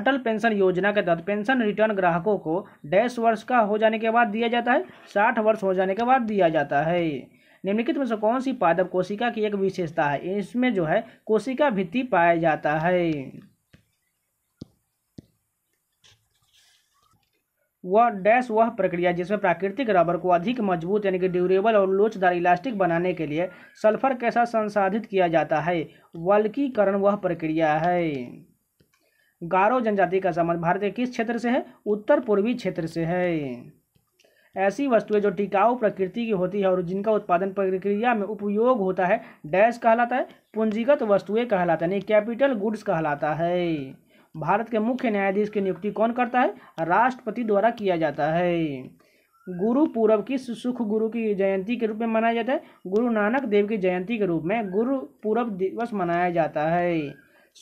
अटल पेंशन योजना के तहत पेंशन रिटर्न ग्राहकों को डैश वर्ष का हो जाने के बाद दिया जाता है साठ वर्ष हो जाने के बाद दिया जाता है निम्नलिखित में से कौन सी पादप कोशिका की एक विशेषता है इसमें जो है कोशिका भित्ति पाया जाता है वह डैश वह प्रक्रिया जिसमें प्राकृतिक रबर को अधिक मजबूत यानी कि ड्यूरेबल और लोचदार इलास्टिक बनाने के लिए सल्फर के साथ संसाधित किया जाता है वल्कीकरण वह प्रक्रिया है गारो जनजाति का संबंध भारत के किस क्षेत्र से है उत्तर पूर्वी क्षेत्र से है ऐसी वस्तुएं जो टिकाऊ प्रकृति की होती है और जिनका उत्पादन प्रक्रिया में उपयोग होता है डैश कहलाता है पूंजीगत वस्तुएं कहलाता है यानी कैपिटल गुड्स कहलाता है भारत के मुख्य न्यायाधीश की नियुक्ति कौन करता है राष्ट्रपति द्वारा किया जाता है गुरु पूरब की सुख गुरु की जयंती के रूप में मनाया जाता है गुरु नानक देव की जयंती के रूप में गुरु पूरब दिवस मनाया जाता है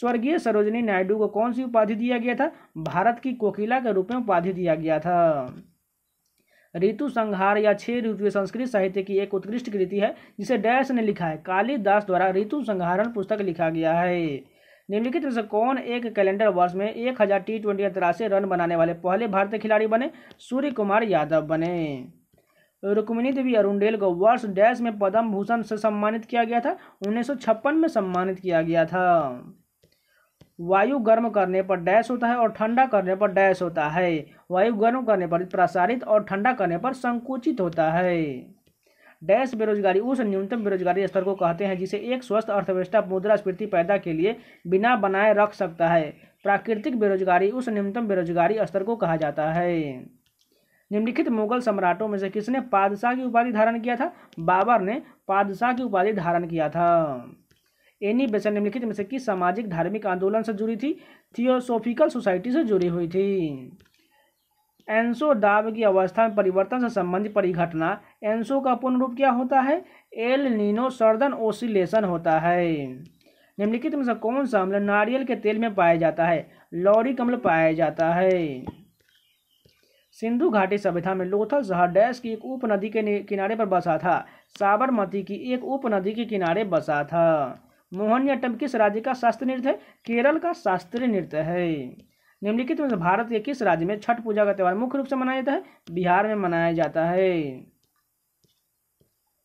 स्वर्गीय सरोजनी नायडू को कौन सी उपाधि दिया गया था भारत की कोकिला के रूप में उपाधि दिया गया था ऋतु संहार या छह ऋतु संस्कृत साहित्य की एक उत्कृष्ट कृति है जिसे डैश ने लिखा है कालिदास द्वारा ऋतु संहारण पुस्तक लिखा गया है निम्नलिखित में से कौन एक कैलेंडर वर्ष में एक हज़ार टी ट्वेंटी अंतर्राष्ट्रीय रन बनाने वाले पहले भारतीय खिलाड़ी बने सूर्य कुमार यादव बने रुक्मिणी देवी अरुणेल को वर्ष डैश में पद्म भूषण से सम्मानित किया गया था उन्नीस में सम्मानित किया गया था वायु गर्म करने पर डैश होता है और ठंडा करने पर डैश होता है वायु गर्म करने पर प्रसारित और ठंडा करने पर संकुचित होता है डैश बेरोजगारी उस न्यूनतम बेरोजगारी स्तर को कहते हैं जिसे एक स्वस्थ अर्थव्यवस्था मुद्रास्फीति पैदा के लिए बिना बनाए रख सकता है प्राकृतिक बेरोजगारी उस न्यूनतम बेरोजगारी स्तर को कहा जाता है निम्नलिखित मुगल सम्राटों में से किसने पादशाह की उपाधि धारण किया था बाबर ने पादशाह की उपाधि धारण किया था एनी बेसन निम्नलिखित में से किस सामाजिक धार्मिक आंदोलन से जुड़ी थी थियोसोफिकल सोसाइटी से जुड़ी हुई थी एंसो दाब की अवस्था में परिवर्तन से संबंधित परिघटना एंसो का पूर्ण रूप क्या होता है एल नीनो सर्दन ओसिलेशन होता है निम्नलिखित में से कौन सा अम्ल नारियल के तेल में पाया जाता है लॉरिक अम्ल पाया जाता है सिंधु घाटी सभ्यता में लोथल शहर डैश की एक उप नदी के किनारे पर बसा था साबरमती की एक उप नदी के किनारे बसा था मोहनयाटम किस राज्य का शास्त्रीय नृत्य है केरल का शास्त्रीय नृत्य है निम्नलिखित में से भारत के किस राज्य में छठ पूजा का त्यौहार मुख्य रूप से मनाया जाता है बिहार में मनाया जाता है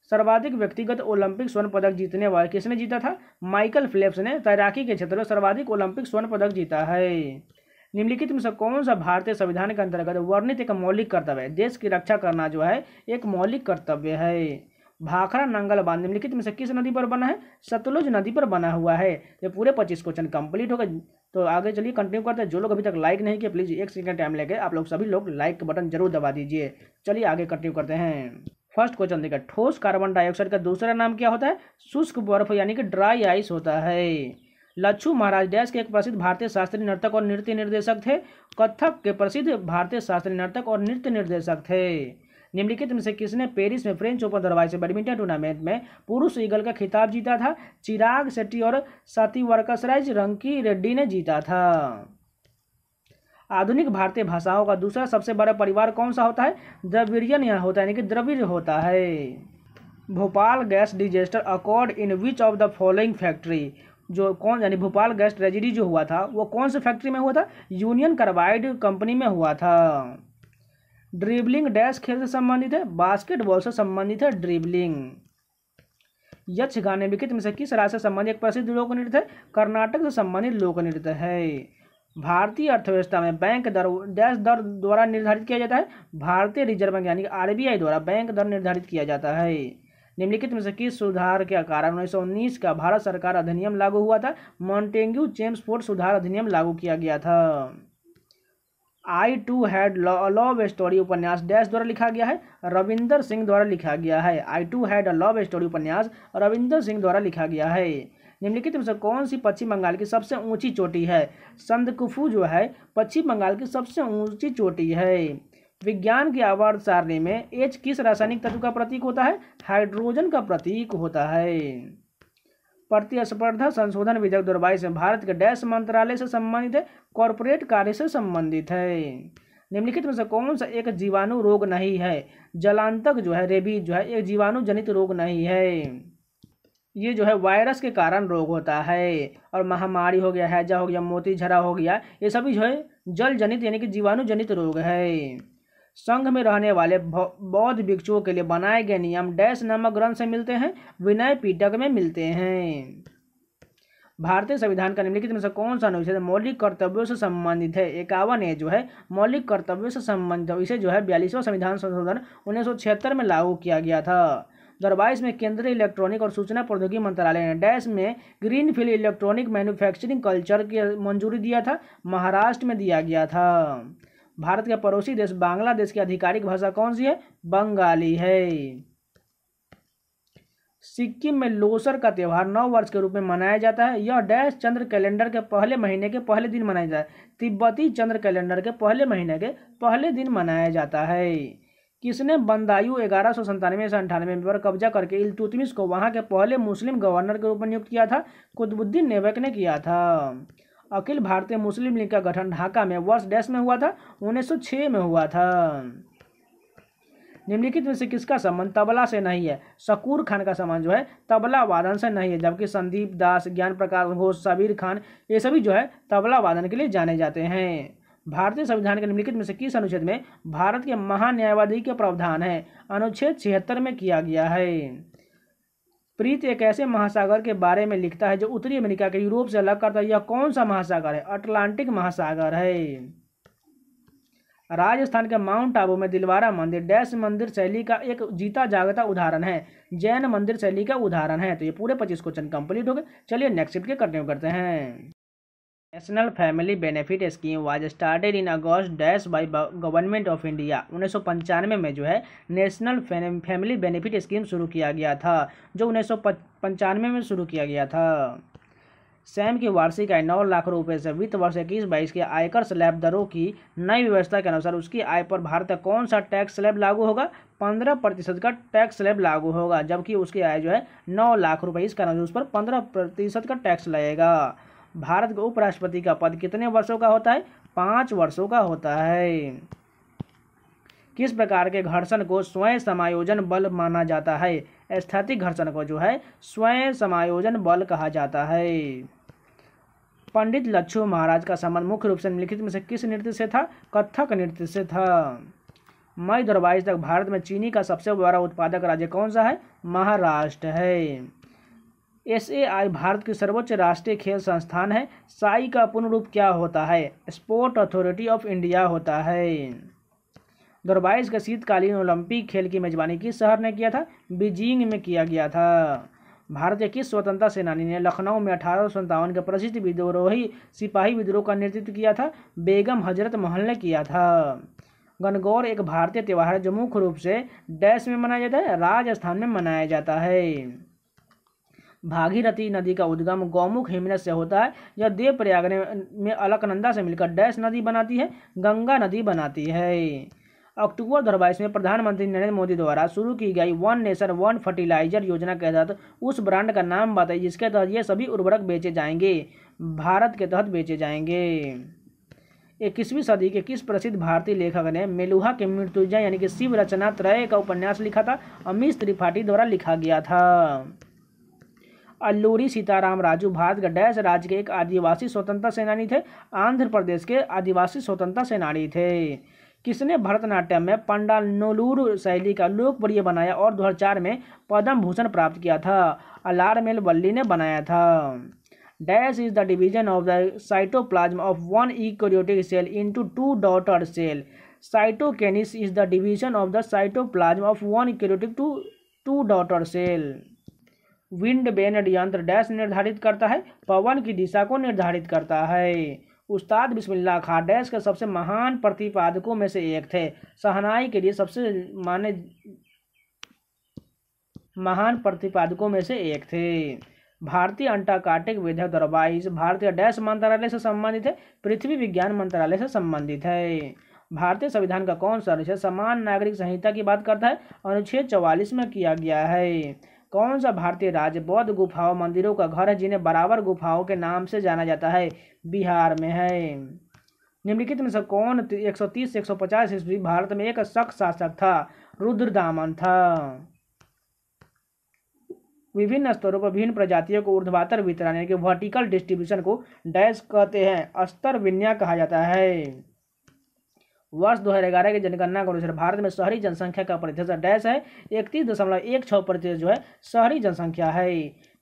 सर्वाधिक व्यक्तिगत ओलंपिक स्वर्ण पदक जीतने वाले किसने जीता था माइकल फिलिप्स ने तैराकी के क्षेत्र में सर्वाधिक ओलंपिक स्वर्ण पदक जीता है निम्नलिखित में से कौन सा भारतीय संविधान के अंतर्गत वर्णित एक मौलिक कर्तव्य है देश की रक्षा करना जो है एक मौलिक कर्तव्य है भाखरा नंगल बांध निम्नलिखित में से किस नदी पर बना है सतलुज नदी पर बना हुआ है ये पूरे पच्चीस क्वेश्चन कंप्लीट हो तो आगे चलिए कंटिन्यू करते हैं जो लोग अभी तक लाइक नहीं किए प्लीज़ एक सेकंड टाइम लेके आप लोग सभी लोग लाइक का बटन जरूर दबा दीजिए चलिए आगे कंटिन्यू करते हैं फर्स्ट क्वेश्चन देखिए ठोस कार्बन डाइऑक्साइड का दूसरा नाम क्या होता है शुष्क बर्फ यानी कि ड्राई आइस होता है लच्छू महाराज डैश के एक प्रसिद्ध भारतीय शास्त्रीय नर्तक और नृत्य निर्देशक थे कथक के प्रसिद्ध भारतीय शास्त्रीय नर्तक और नृत्य निर्देशक थे निम्नलिखित में से किसने पेरिस में फ्रेंच ओपन दरवाजे बैडमिंटन टूर्नामेंट में पुरुष ईगल का खिताब जीता था चिराग शेट्टी और साथी वर्कसराइज रंकी रेड्डी ने जीता था आधुनिक भारतीय भाषाओं का दूसरा सबसे बड़ा परिवार कौन सा होता है द्रविड़ियन यहाँ होता है यानी कि द्रविड़ होता है Bhopal gas disaster accord in which of the following factory जो कौन यानी भोपाल गैस ट्रेजिडी जो हुआ था वो कौन से फैक्ट्री में हुआ था यूनियन कार्बाइड कंपनी में हुआ था ड्रिबलिंग डैश खेल से संबंधित है बास्केटबॉल से संबंधित है ड्रिबलिंग यक्ष गाने विकित में से किस राज्य से संबंधित एक प्रसिद्ध लोक नृत्य है कर्नाटक से संबंधित लोक नृत्य है भारतीय अर्थव्यवस्था में बैंक दर डैश दर द्वारा निर्धारित किया जाता है भारतीय रिजर्व बैंक यानी बी आई द्वारा बैंक दर निर्धारित किया जाता है निम्नलिखित में से किस सुधार के कारण उन्नीस का भारत सरकार अधिनियम लागू हुआ था मॉन्टेंग्यू चेम्स फोर्ट सुधार अधिनियम लागू किया गया था I too had love story उपन्यास डैश द्वारा लिखा गया है रविंदर सिंह द्वारा लिखा गया है I too had a love story उपन्यास रविंदर सिंह द्वारा लिखा गया है निम्नलिखित में से कौन सी पश्चिम बंगाल की सबसे ऊंची चोटी है संदकुफू जो है पश्चिम बंगाल की सबसे ऊंची चोटी है विज्ञान की आवर्त सारणी में एच किस रासायनिक तत्व का प्रतीक होता है हाइड्रोजन का प्रतीक होता है प्रतिस्पर्धा संशोधन विधेयक दो में भारत के डैश मंत्रालय से संबंधित है कॉरपोरेट कार्य से संबंधित है निम्नलिखित में से कौन सा एक जीवाणु रोग नहीं है जलांतक जो है रेबीज जो है एक जीवाणु जनित रोग नहीं है ये जो है वायरस के कारण रोग होता है और महामारी हो गया हैजा हो गया मोती झरा हो गया ये सभी जो है जल जनित यानी कि जीवाणु जनित रोग है संघ में रहने वाले बौद्ध भिक्षुओं के लिए बनाए गए नियम डैश नामक ग्रंथ से मिलते हैं विनय पीटक में मिलते हैं भारतीय संविधान का निम्नलिखित में से कौन सा अनुच्छेद मौलिक कर्तव्यों से संबंधित है इक्यावन ए जो है मौलिक कर्तव्यों से संबंधित इसे जो है बयालीसवां संविधान संशोधन उन्नीस में लागू किया गया था दो में केंद्रीय इलेक्ट्रॉनिक और सूचना प्रौद्योगिकी मंत्रालय ने डैश में green field electronic manufacturing cluster की मंजूरी दिया था महाराष्ट्र में दिया गया था भारत के पड़ोसी देश बांग्लादेश की आधिकारिक भाषा कौन सी है बंगाली है सिक्किम में लोसर का त्यौहार नौ वर्ष के रूप में मनाया जाता है यह डैश चंद्र कैलेंडर के पहले महीने के पहले दिन मनाया जाता है तिब्बती चंद्र कैलेंडर के पहले महीने के पहले दिन मनाया जाता है किसने बंदायु ग्यारह सौ संतानवे से अंठानवे पर कब्जा करके इलतुतमिश को वहाँ के पहले मुस्लिम गवर्नर के रूप में नियुक्त किया था कुतुबुद्दीन नेवक ने किया था अखिल भारतीय मुस्लिम लीग का गठन ढाका में वर्ष डैश में हुआ था 1906 में हुआ था निम्नलिखित में से किसका संबंध तबला से नहीं है शकूर खान का संबंध जो है तबला वादन से नहीं है जबकि संदीप दास ज्ञान प्रकाश घोष सबीर खान ये सभी जो है तबला वादन के लिए जाने जाते हैं भारतीय संविधान के निम्नलिखित में से किस अनुच्छेद में भारत के महान्यायवादी के प्रावधान है अनुच्छेद छिहत्तर में किया गया है प्रीत एक ऐसे महासागर के बारे में लिखता है जो उत्तरी अमेरिका के यूरोप से अलग करता है यह कौन सा महासागर है अटलांटिक महासागर है राजस्थान के माउंट आबू में दिलवारा मंदिर डैश मंदिर शैली का एक जीता जागता उदाहरण है जैन मंदिर शैली का उदाहरण है तो ये पूरे पच्चीस क्वेश्चन कंप्लीट हो गए चलिए नेक्स्ट के कंटिन्यू करते हैं national family benefit scheme was started in August dash by government of India उन्नीस में जो है नेशनल फैमिली बेनिफिट स्कीम शुरू किया गया था जो उन्नीस में शुरू किया गया था सैम की वार्षिक आय नौ लाख रुपए से वित्त वर्ष इक्कीस बाईस के आयकर स्लैब दरों की नई व्यवस्था के अनुसार उसकी आय पर भारत का कौन सा टैक्स स्लैब लागू होगा पंद्रह प्रतिशत का टैक्स स्लैब लागू होगा जबकि उसकी आय जो है नौ लाख रुपए इसका कारण उस पर पंद्रह प्रतिशत का टैक्स लगेगा भारत के उपराष्ट्रपति का पद कितने वर्षों का होता है पाँच वर्षों का होता है किस प्रकार के घर्षण को स्वयं समायोजन बल माना जाता है स्थैतिक घर्षण को जो है स्वयं समायोजन बल कहा जाता है पंडित लक्ष्मू महाराज का संबंध मुख्य रूप से निम्नलिखित में से किस नृत्य से था कथक नृत्य से था मई दो तक भारत में चीनी का सबसे बड़ा उत्पादक राज्य कौन सा है महाराष्ट्र है एस भारत की सर्वोच्च राष्ट्रीय खेल संस्थान है साई का पूर्ण रूप क्या होता है स्पोर्ट अथॉरिटी ऑफ इंडिया होता है दो हज़ार बाईस के शीतकालीन ओलंपिक खेल की मेजबानी किस शहर ने किया था बीजिंग में किया गया था भारत के किस स्वतंत्रता सेनानी ने लखनऊ में अठारह सौ संतावन के प्रसिद्ध विद्रोही सिपाही विद्रोह का नेतृत्व किया था बेगम हजरत महल ने किया था गणगौर एक भारतीय त्यौहार है जो मुख्य रूप से डैश में मनाया जाता है राजस्थान में मनाया जाता है भागीरथी नदी का उद्गम गौमुख हिमनद से होता है यह देव प्रयाग में अलकनंदा से मिलकर डैश नदी बनाती है गंगा नदी बनाती है अक्टूबर दो में प्रधानमंत्री नरेंद्र मोदी द्वारा शुरू की गई वन नेशन वन फर्टिलाइजर योजना के तहत उस ब्रांड का नाम बताइए जिसके तहत ये सभी उर्वरक बेचे जाएंगे भारत के तहत बेचे जाएंगे इक्कीसवीं सदी के किस प्रसिद्ध भारतीय लेखक ने मेलुहा के मृत्युजय यानी कि शिव रचना त्रय का उपन्यास लिखा था अमीश त्रिपाठी द्वारा लिखा गया था अल्लूरी सीताराम राजू भारत का डैश राज्य के एक आदिवासी स्वतंत्रता सेनानी थे आंध्र प्रदेश के आदिवासी स्वतंत्रता सेनानी थे किसने भरतनाट्यम में पंडानोलूर शैली का लोकप्रिय बनाया और दो में पद्म भूषण प्राप्त किया था अलारमेल वल्ली ने बनाया था dash is the division of the cytoplasm of one eukaryotic cell into two daughter cell cytokinesis is the division of the cytoplasm of one eukaryotic to two daughter cell wind बेनड यंत्र डैश निर्धारित करता है पवन की दिशा को निर्धारित करता है उस्ताद बिस्मिल्ला खां डैश के सबसे महान प्रतिपादकों में से एक थे सहनाई के लिए सबसे माने महान प्रतिपादकों में से एक थे भारतीय अंटार्कटिक विधेयक दो बाईस भारतीय डैश मंत्रालय से संबंधित है पृथ्वी विज्ञान मंत्रालय से संबंधित है भारतीय संविधान का कौन सा अनुच्छेद समान नागरिक संहिता की बात करता है अनुच्छेद चौवालीस में किया गया है कौन सा भारतीय राज्य बौद्ध गुफाओं मंदिरों का घर है जिन्हें बराबर गुफाओं के नाम से जाना जाता है बिहार में है निम्नलिखित में से कौन 130 से 150 ईस्वी भारत में एक सख्त शासक था रुद्र दामन था विभिन्न स्तरों पर भिन्न प्रजातियों को ऊर्ध्वातर वितरण यानी कि वर्टिकल डिस्ट्रीब्यूशन को डैश कहते हैं स्तर विन्या कहा जाता है वर्ष 2011 की जनगणना के अनुसार भारत में शहरी जनसंख्या का प्रतिशत डैश है इकतीस दशमलव एक छः प्रतिशत जो है शहरी जनसंख्या है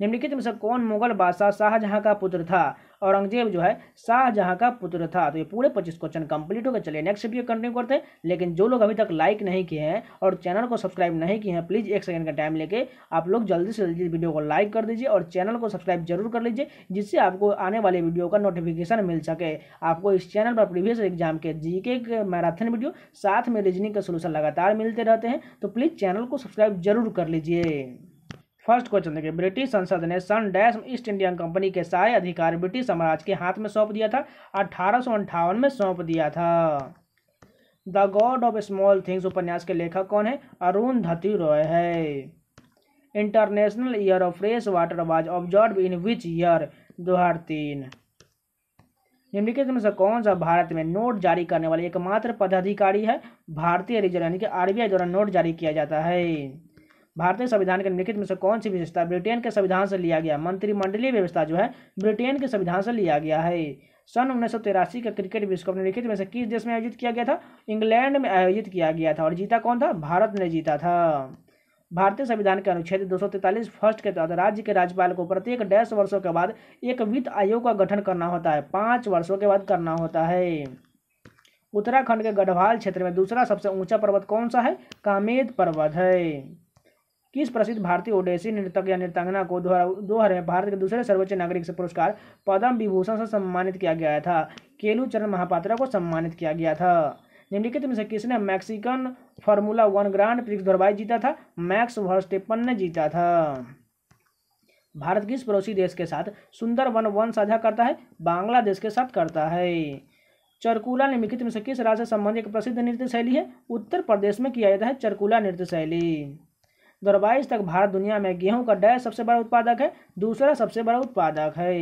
निम्नलिखित में से कौन मुगल बादशाह शाहजहाँ का पुत्र था औरंगजेब जो है शाहजहाँ का पुत्र था तो ये पूरे पच्चीस क्वेश्चन कंप्लीट हो गए चलिए नेक्स्ट वीडियो कंटिन्यू करते हैं लेकिन जो लोग अभी तक लाइक नहीं किए हैं और चैनल को सब्सक्राइब नहीं किए हैं प्लीज़ एक सेकंड का टाइम लेके आप लोग जल्दी से जल्दी वीडियो को लाइक कर दीजिए और चैनल को सब्सक्राइब जरूर कर लीजिए जिससे आपको आने वाले वीडियो का नोटिफिकेशन मिल सके आपको इस चैनल पर प्रीवियस एग्जाम के जी के मैराथन वीडियो साथ में रीजनिंग का सोल्यूशन लगातार मिलते रहते हैं तो प्लीज़ चैनल को सब्सक्राइब जरूर कर लीजिए फर्स्ट क्वेश्चन देखिए ब्रिटिश संसद ने सन डैश ईस्ट इंडियन कंपनी के सारे अधिकार ब्रिटिश साम्राज्य के हाथ में सौंप दिया था अठारह में सौंप दिया था the god of small things उपन्यास के लेखक कौन है अरुण धती रॉय है international year of fresh water was observe in which year दो हजार तीन निम्नलिखित में से कौन सा भारत में नोट जारी करने वाले एकमात्र पदाधिकारी है भारतीय रिजर्व यानी कि आरबीआई द्वारा नोट जारी किया जाता है भारतीय संविधान के निम्नलिखित में से कौन सी विशेषता ब्रिटेन के संविधान से लिया गया मंत्रिमंडलीय व्यवस्था जो है ब्रिटेन के संविधान से लिया गया है सन उन्नीस का क्रिकेट विश्व कप निम्नलिखित में से किस देश में आयोजित किया गया था इंग्लैंड में आयोजित किया गया था और जीता कौन था भारत ने जीता था भारतीय संविधान के अनुच्छेद दो फर्स्ट के तहत राज्य के राज्यपाल को प्रत्येक डेढ़ वर्षों के बाद एक वित्त आयोग का गठन करना होता है पाँच वर्षों के बाद करना होता है उत्तराखंड के गढ़वाल क्षेत्र में दूसरा सबसे ऊंचा पर्वत कौन सा है कामेद पर्वत है किस प्रसिद्ध भारतीय ओडेसी नृतक या नृतंगना को दो हजार में भारत के दूसरे सर्वोच्च नागरिक से पुरस्कार पद्म विभूषण से सम्मानित किया गया था केलू चरण महापात्रा को सम्मानित किया गया था निम्नलिखित में से किसने Mexican formula one grand prix धोरबाई जीता था मैक्स वर्स्टेपन ने जीता था भारत किस पड़ोसी देश के साथ सुंदर वन वन साझा करता है बांग्लादेश के साथ करता है चरकुला निम्नलिखित में से किस राज्य से संबंधित एक प्रसिद्ध नृत्य शैली है उत्तर प्रदेश में किया जाता है चरकुला नृत्य शैली दो तक भारत दुनिया में गेहूं का डैश सबसे बड़ा उत्पादक है दूसरा सबसे बड़ा उत्पादक है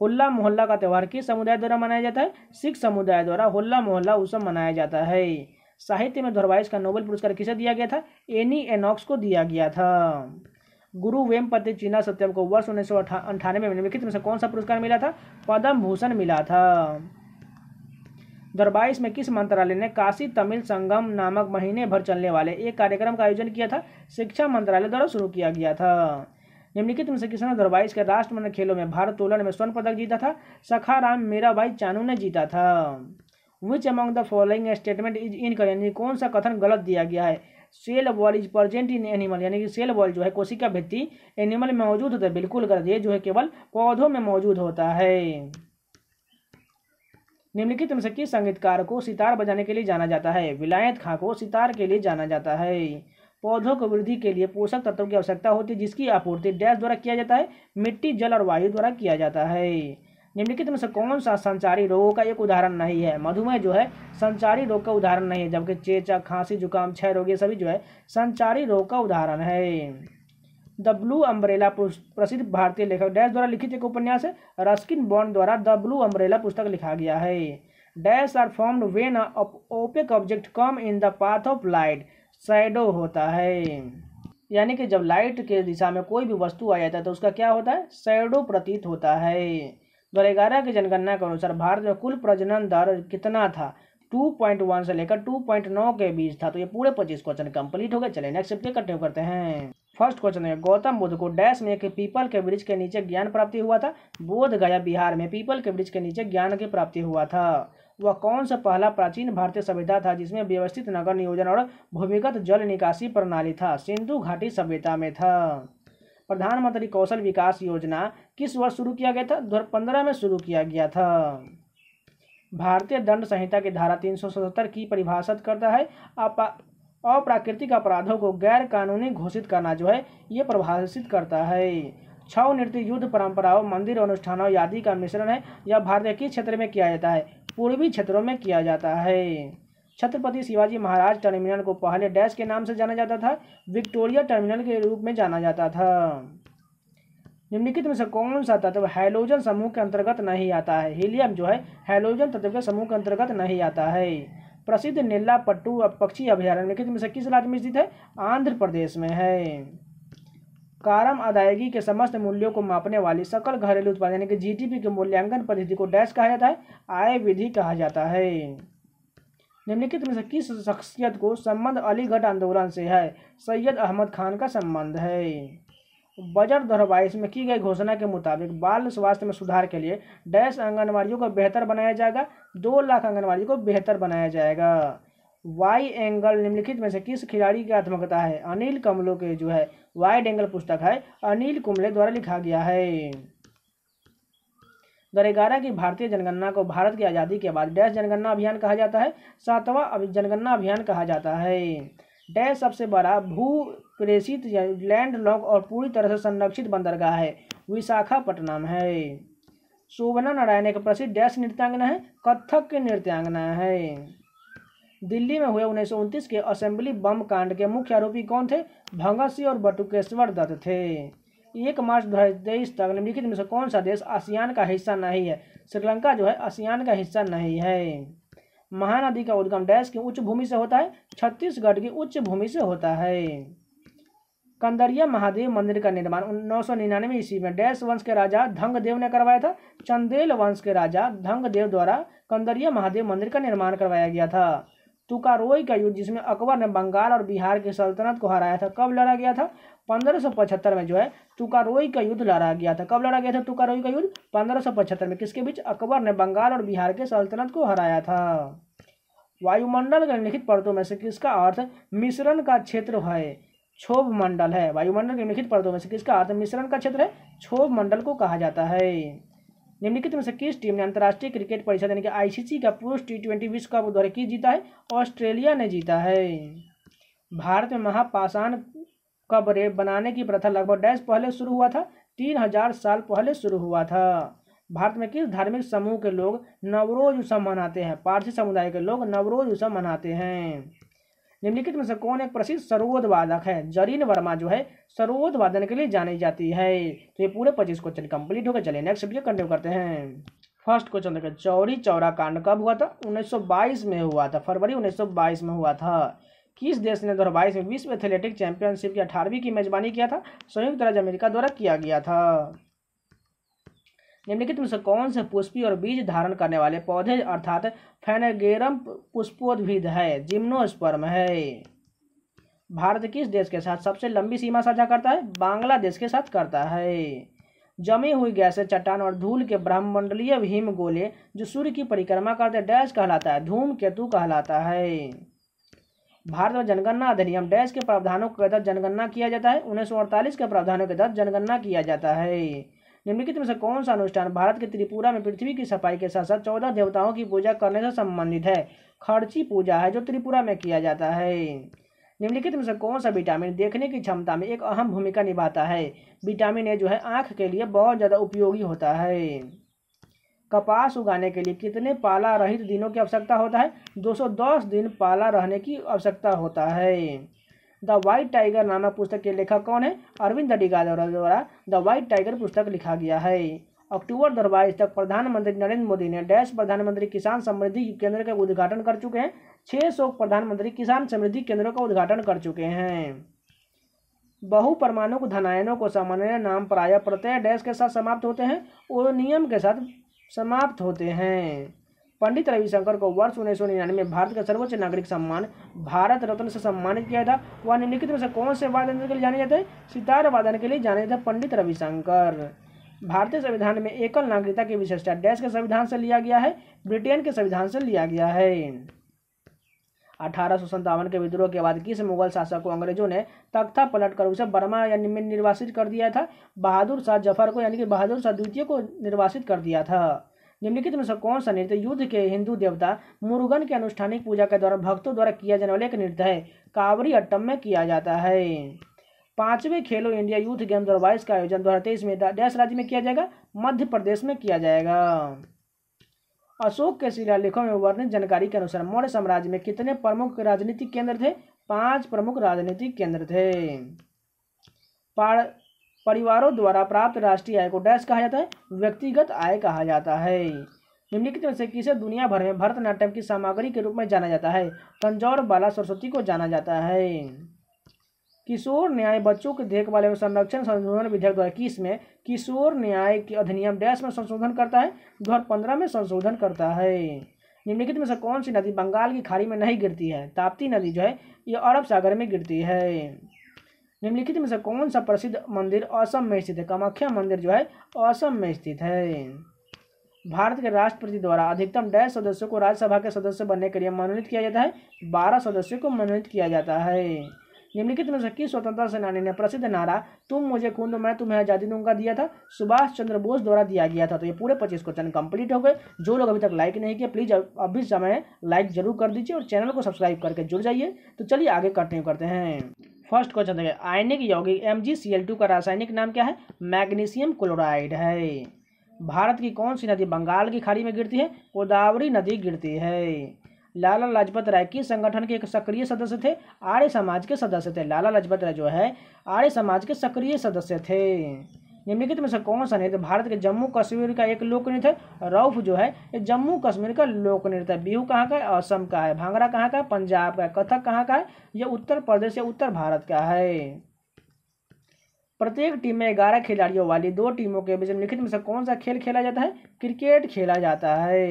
होल्ला मोहल्ला का त्यौहार किस समुदाय द्वारा मनाया जाता है सिख समुदाय द्वारा होल्ला मोहल्ला उत्सव मनाया जाता है साहित्य में धोरवाइस का नोबेल पुरस्कार किसे दिया गया था एनी एनॉक्स को दिया गया था गुरु वेमपति चीना सत्यम को वर्ष उन्नीस सौ अंठानवे में निम्नलिखित में से कौन सा पुरस्कार मिला था पद्म भूषण मिला था दो में किस मंत्रालय ने काशी तमिल संगम नामक महीने भर चलने वाले एक कार्यक्रम का आयोजन किया था शिक्षा मंत्रालय द्वारा शुरू किया गया था निम्नलिखित में से किसने दो के राष्ट्रमंडल खेलों में भारतोलन में स्वर्ण पदक जीता था सखाराम मीराबाई चानू ने जीता था which among the following statement is incorrect यानी कौन सा कथन गलत दिया गया है cell wall is present in animal यानी कि सेल वॉल जो है कोशिका भित्ति एनिमल में मौजूद होता है बिल्कुल गलत ये जो है केवल पौधों में मौजूद होता है निम्नलिखित में से किस संगीतकार को सितार बजाने के लिए जाना जाता है विलायत खां को सितार के लिए जाना जाता है पौधों को वृद्धि के लिए पोषक तत्वों की आवश्यकता होती है जिसकी आपूर्ति डैश द्वारा किया जाता है मिट्टी जल और वायु द्वारा किया जाता है निम्नलिखित में से कौन सा संचारी रोगों का एक उदाहरण नहीं है मधुमेह जो है संचारी रोग का उदाहरण नहीं है जबकि चेचा खांसी जुकाम क्षय रोग ये सभी जो है संचारी रोग का उदाहरण है द ब्लू अम्ब्रेला प्रसिद्ध भारतीय लेखक डैश द्वारा लिखित एक उपन्यास है रस्किन बॉन्ड द्वारा द ब्लू अम्ब्रेला पुस्तक लिखा गया है dash are formed when opaque object come in the path of light shadow होता है यानी कि जब लाइट के दिशा में कोई भी वस्तु आ जाता है तो उसका क्या होता है सैडो प्रतीत होता है दो हज़ार ग्यारह की जनगणना के अनुसार भारत में कुल प्रजनन दर कितना था टू पॉइंट वन से लेकर टू पॉइंट नौ के बीच था तो ये पूरे पच्चीस क्वेश्चन कंप्लीट हो गए चले नेक्स्ट स्टेप कंटिन्यू करते हैं फर्स्ट क्वेश्चन है गौतम बुद्ध को डैश में एक पीपल के ब्रिज के नीचे ज्ञान प्राप्ति हुआ था बोध गया बिहार में पीपल के ब्रिज के नीचे ज्ञान की प्राप्ति हुआ था वह कौन सा पहला प्राचीन भारतीय सभ्यता था जिसमें व्यवस्थित नगर नियोजन और भूमिगत जल निकासी प्रणाली था सिंधु घाटी सभ्यता में था प्रधानमंत्री कौशल विकास योजना किस वर्ष शुरू किया गया था दो में शुरू किया गया था भारतीय दंड संहिता की धारा 377 की परिभाषित करता है अप्राकृतिक अपराधों को गैर कानूनी घोषित करना जो है ये प्रभावित करता है छव नृत्य युद्ध परंपराओं मंदिर अनुष्ठानों आदि का मिश्रण है यह भारतीय किस क्षेत्र में किया जाता है पूर्वी क्षेत्रों में किया जाता है छत्रपति शिवाजी महाराज टर्मिनल को पहले डैश के नाम से जाना जाता था विक्टोरिया टर्मिनल के रूप में जाना जाता था निम्नलिखित में से कौन सा तत्व हाइलोजन समूह के अंतर्गत नहीं आता है हीलियम जो है हाइलोजन तत्व के समूह के अंतर्गत नहीं आता है प्रसिद्ध नेल्ला पट्टू पक्षी अभ्यारण्य में से किस राज्य में स्थित है आंध्र प्रदेश में है कारम अदायगी के समस्त मूल्यों को मापने वाली सकल घरेलू उत्पाद यानी कि जीडीपी के मूल्यांकन पद्धति को डैश कहा जाता है आय विधि कहा जाता है निम्नलिखित में से किस शख्सियत को संबंध अलीगढ़ आंदोलन से है सैयद अहमद खान का संबंध है बजट दो में की गई घोषणा के मुताबिक बाल स्वास्थ्य में सुधार के लिए डैश आंगनबाड़ियों को बेहतर बनाया जाएगा दो लाख आंगनबाड़ियों को बेहतर बनाया जाएगा वाई एंगल निम्नलिखित में से किस खिलाड़ी की आत्मकथा है अनिल कमलो के जो है वाइड एंगल पुस्तक है अनिल कुमले द्वारा लिखा गया है दो ग्यारह की भारतीय जनगणना को भारत की आज़ादी के बाद डैश जनगणना अभियान कहा जाता है सातवां जनगणना अभियान कहा जाता है डैश सबसे बड़ा भू प्रेषित लैंड लॉक और पूरी तरह से संरक्षित बंदरगाह है विशाखापट्टनम है शोभना नारायण एक प्रसिद्ध डैश नृत्यांगना है कथक के नृत्यांगना है दिल्ली में हुए उन्नीस के असेंबली बम कांड के मुख्य आरोपी कौन थे भगत सिंह और बटुकेश्वर दत्त थे एक मार्च दो हज़ार तेईस तक निम्नलिखित में से कौन सा देश आसियान का हिस्सा नहीं है श्रीलंका जो है आसियान का हिस्सा नहीं है महानदी का उद्गम डैश की उच्च भूमि से होता है छत्तीसगढ़ की उच्च भूमि से होता है कंदरिया महादेव मंदिर का निर्माण नौ सौ निन्यानवे ईस्वी में डैश वंश के राजा धंगदेव ने करवाया था चंदेल वंश के राजा धंगदेव द्वारा कंदरिया महादेव मंदिर का निर्माण करवाया गया था तुकारोई का युद्ध जिसमें अकबर ने बंगाल और बिहार की सल्तनत को हराया था कब लड़ा गया था पंद्रह में जो है तुकारोई का युद्ध लड़ा गया था कब लड़ा गया था तुकारोई का युद्ध पंद्रह में किसके बीच अकबर ने बंगाल और बिहार के सल्तनत को हराया था वायुमंडल के लिखित पर्दों में से किसका अर्थ मिश्रण का क्षेत्र है क्षोभ मंडल है वायुमंडल के निम्नलिखित पर्दों में से किसका अर्थ मिश्रण का क्षेत्र है क्षोभ मंडल को कहा जाता है निम्नलिखित में से किस टीम ने अंतर्राष्ट्रीय क्रिकेट परिषद यानी कि आईसीसी का पुरुष टी ट्वेंटी विश्व कप द्वारा की जीता है ऑस्ट्रेलिया ने जीता है भारत में महापाषाण कब्रें बनाने की प्रथा लगभग डैश पहले शुरू हुआ था तीन हजार साल पहले शुरू हुआ था भारत में किस धार्मिक समूह के लोग नवरोज उत्सव मनाते हैं पारसी समुदाय के लोग नवरोज उत्सव मनाते हैं निम्नलिखित में से कौन एक प्रसिद्ध सरोद वादक है जरीन वर्मा जो है सरोद वादन के लिए जानी जाती है तो ये पूरे पच्चीस क्वेश्चन कंप्लीट हो चले नेक्स्ट वीडियो कंटिन्यू करते हैं फर्स्ट क्वेश्चन देखिए चौरी चौरा कांड कब हुआ था 1922 में हुआ था फरवरी 1922 में हुआ था किस देश ने दो हज़ार बाईस में विश्व एथलेटिक चैंपियनशिप की अठारहवीं की मेजबानी किया था संयुक्त राज्य अमेरिका द्वारा किया गया था निम्नलिखित में से कौन से पुष्पी और बीज धारण करने वाले पौधे अर्थात फेनेगेरम पुष्पोद्भिद है जिम्नोस्पर्म है भारत किस देश के साथ सबसे लंबी सीमा साझा करता है बांग्लादेश के साथ करता है जमी हुई गैसें चट्टान और धूल के ब्रह्ममंडलीय हिम गोले जो सूर्य की परिक्रमा करते डैश कहलाता है धूम केतु कहलाता है भारत में जनगणना अधिनियम डैश के प्रावधानों के तहत जनगणना किया जाता है उन्नीस के प्रावधानों के तहत जनगणना किया जाता है निम्नलिखित में से कौन सा अनुष्ठान भारत के त्रिपुरा में पृथ्वी की सफाई के साथ साथ चौदह देवताओं की पूजा करने से संबंधित है खर्ची पूजा है जो त्रिपुरा में किया जाता है निम्नलिखित में से कौन सा विटामिन देखने की क्षमता में एक अहम भूमिका निभाता है विटामिन ए जो है आँख के लिए बहुत ज़्यादा उपयोगी होता है कपास उगाने के लिए कितने पाला रहित दिनों की आवश्यकता होता है 210 दिन पाला रहने की आवश्यकता होता है द वाइट टाइगर नामक पुस्तक के लेखक कौन है अरविंद डिगादौरा द्वारा द वाइट टाइगर पुस्तक लिखा गया है अक्टूबर दो तक प्रधानमंत्री नरेंद्र मोदी ने डैश प्रधानमंत्री किसान समृद्धि केंद्र का उद्घाटन कर चुके हैं छः सौ प्रधानमंत्री किसान समृद्धि केंद्रों का उद्घाटन कर चुके हैं बहु परमाणु धनायनों को सामान्य नाम प्राय प्रत्यय डैश के साथ समाप्त होते हैं और नियम के साथ समाप्त होते हैं पंडित रविशंकर को वर्ष उन्नीस सौ निन्यानवे में भारत का सर्वोच्च नागरिक सम्मान भारत रत्न से सम्मानित किया था वह निम्नलिखित में से कौन से वादन के लिए जाने जाते हैं सितार वादन के लिए जाने जाते पंडित रविशंकर भारतीय संविधान में एकल नागरिकता की विशेषता डैश के संविधान से लिया गया है ब्रिटेन के संविधान से लिया गया है अठारह के विद्रोह के बाद किस मुगल शासक को अंग्रेजों ने तख्ता पलट कर उसे बर्मा यानी में निर्वासित कर दिया था बहादुर शाह जफर को यानी कि बहादुर शाह द्वितीय को निर्वासित कर दिया था निम्नलिखित में से कौन सा नृत्य युद्ध के हिंदू देवता मुरुगन के अनुष्ठानिक पूजा के द्वारा भक्तों द्वारा किया जाने वाला एक नृत्य है कावरी अट्टम में किया जाता है पांचवें खेलो इंडिया यूथ गेम दो बाईस का आयोजन दो हजार तेईस में देश राज्य में किया जाएगा मध्य प्रदेश में किया जाएगा अशोक के शिलालेखों में वर्णित जानकारी के अनुसार मौर्य साम्राज्य में कितने प्रमुख राजनीतिक केंद्र थे पांच प्रमुख राजनीतिक केंद्र थे परिवारों द्वारा प्राप्त राष्ट्रीय आय को डैश कहा जाता है व्यक्तिगत आय कहा जाता है निम्नलिखित में से किसे दुनिया भर में भरतनाट्यम की सामग्री के रूप में जाना जाता है तंजौर बाला सरस्वती को जाना जाता है किशोर न्याय बच्चों के देखभाल एवं संरक्षण संशोधन विधेयक दो इक्कीस में किशोर न्याय के अधिनियम डैश में संशोधन करता है दो हज़ार पंद्रह में संशोधन करता है निम्नलिखित में से कौन सी नदी बंगाल की खाड़ी में नहीं गिरती है ताप्ती नदी जो है ये अरब सागर में गिरती है निम्नलिखित में से कौन सा प्रसिद्ध मंदिर असम में स्थित है कामाख्या मंदिर जो है असम में स्थित है भारत के राष्ट्रपति द्वारा अधिकतम डैश सदस्यों को राज्यसभा के सदस्य बनने के लिए मनोनीत किया जाता है बारह सदस्यों को मनोनीत किया जाता है निम्नलिखित में से किस स्वतंत्रता सेनानी ने प्रसिद्ध नारा तुम मुझे खून दो मैं तुम्हें आज़ादी दूंगा दिया था सुभाष चंद्र बोस द्वारा दिया गया था तो ये पूरे पच्चीस क्वेश्चन कंप्लीट हो गए जो लोग अभी तक लाइक नहीं किया प्लीज़ अभी समय लाइक जरूर कर दीजिए और चैनल को सब्सक्राइब करके जुड़ जाइए तो चलिए आगे कंटिन्यू करते हैं फर्स्ट क्वेश्चन देखिए आयनिक यौगिक एम का रासायनिक नाम क्या है मैग्नीशियम क्लोराइड है भारत की कौन सी नदी बंगाल की खाड़ी में गिरती है गोदावरी नदी गिरती है लाला लाजपत राय की संगठन के एक सक्रिय सदस्य थे आर्य समाज के सदस्य थे लाला लाजपत राय जो है आर्य समाज के सक्रिय सदस्य थे निम्नलिखित में से कौन सा नृत्य तो भारत के जम्मू कश्मीर का एक लोक नृत्य है रौफ जो है ये जम्मू कश्मीर का लोक नृत्य है बिहू कहाँ का है असम का है भांगड़ा कहाँ का है पंजाब का है कथक कहाँ का है यह उत्तर प्रदेश या उत्तर भारत का है प्रत्येक टीम में ग्यारह खिलाड़ियों वाली दो टीमों के बीच निम्नलिखित में से कौन सा खेल खेला जाता है क्रिकेट खेला जाता है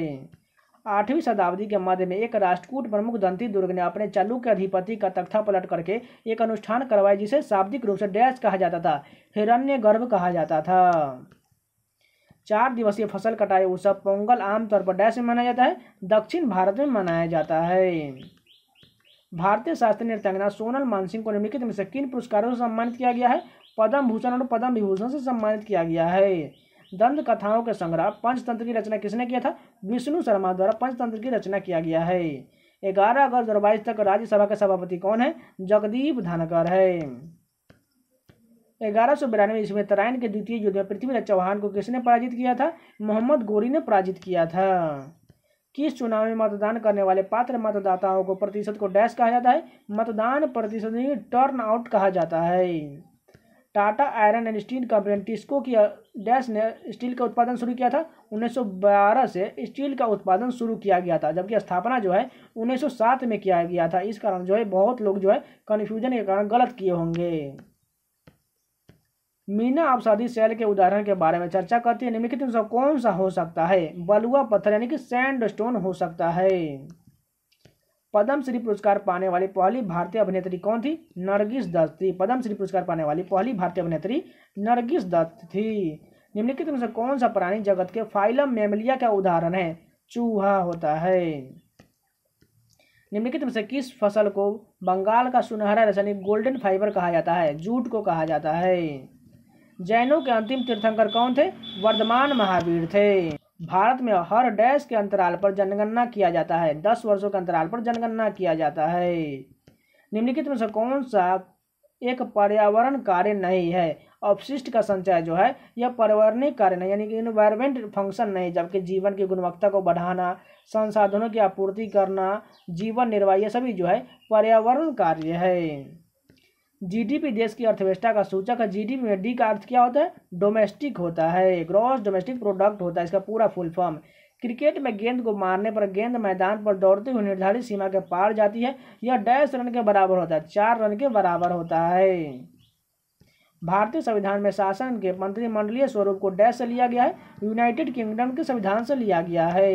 आठवीं शताब्दी के मध्य में एक राष्ट्रकूट प्रमुख दंती दुर्ग ने अपने चालू के अधिपति का तख्ता पलट करके एक अनुष्ठान करवाया जिसे शाब्दिक रूप से डैश कहा जाता था हिरण्य गर्भ कहा जाता था चार दिवसीय फसल कटाई उत्सव पोंगल आमतौर पर डैश में मनाया जाता है दक्षिण भारत में मनाया जाता है भारतीय शास्त्रीय नृत्यांगना सोनल मानसिंह को निम्नलिखित में से किन पुरस्कारों से सम्मानित किया गया है पद्म भूषण और पद्म विभूषण से सम्मानित किया गया है दंत कथाओं के संग्रह पंचतंत्र की रचना किसने किया था विष्णु शर्मा द्वारा पंचतंत्र की रचना किया गया है ग्यारह अगस्त दो तक राज्यसभा के सभापति कौन है जगदीप धनकर है ग्यारह सौ बिरानवे ईस्वी में तराइन के द्वितीय युद्ध में पृथ्वीराज चौहान को किसने पराजित किया था मोहम्मद गोरी ने पराजित किया था किस चुनाव में मतदान करने वाले पात्र मतदाताओं को प्रतिशत को डैश कहा जाता है मतदान प्रतिशत टर्न आउट कहा जाता है Tata iron and steel company TISCO की डैश ने स्टील का उत्पादन शुरू किया था 1912 से स्टील का उत्पादन शुरू किया गया था जबकि स्थापना जो है 1907 में किया गया था इस कारण जो है बहुत लोग जो है कन्फ्यूजन के कारण गलत किए होंगे मीना अवसादी सेल के उदाहरण के बारे में चर्चा करती है निम्नलिखित में कौन सा हो सकता है बलुआ पत्थर यानी कि सैंड हो सकता है पद्म श्री पुरस्कार पाने वाली पहली भारतीय अभिनेत्री कौन थी नरगिस दत्त थी पद्मश्री पुरस्कार पाने वाली पहली भारतीय अभिनेत्री नरगिस दत्त थी निम्नलिखित में से कौन सा प्राणी जगत के फाइलम मेमलिया का उदाहरण है चूहा होता है निम्नलिखित में से किस फसल को बंगाल का सुनहरा रसायन गोल्डन फाइबर कहा जाता है जूट को कहा जाता है जैनों के अंतिम तीर्थंकर कौन थे वर्धमान महावीर थे भारत में हर डैश के अंतराल पर जनगणना किया जाता है दस वर्षों के अंतराल पर जनगणना किया जाता है निम्नलिखित में से कौन सा एक पर्यावरण कार्य नहीं है अपशिष्ट का संचय जो है यह पर्यावरणीय कार्य नहीं यानी कि इन्वायरमेंट फंक्शन नहीं जबकि जीवन की गुणवत्ता को बढ़ाना संसाधनों की आपूर्ति करना जीवन निर्वाह ये सभी जो है पर्यावरण कार्य है जीडीपी देश की अर्थव्यवस्था का सूचक है जीडीपी में डी का अर्थ क्या होता है डोमेस्टिक होता है ग्रॉस डोमेस्टिक प्रोडक्ट होता है इसका पूरा फुल फॉर्म क्रिकेट में गेंद को मारने पर गेंद मैदान पर दौड़ते हुए निर्धारित सीमा के पार जाती है यह डैश रन के बराबर होता है चार रन के बराबर होता है भारतीय संविधान में शासन के मंत्रिमंडलीय स्वरूप को डैश से लिया गया है यूनाइटेड किंगडम के संविधान से लिया गया है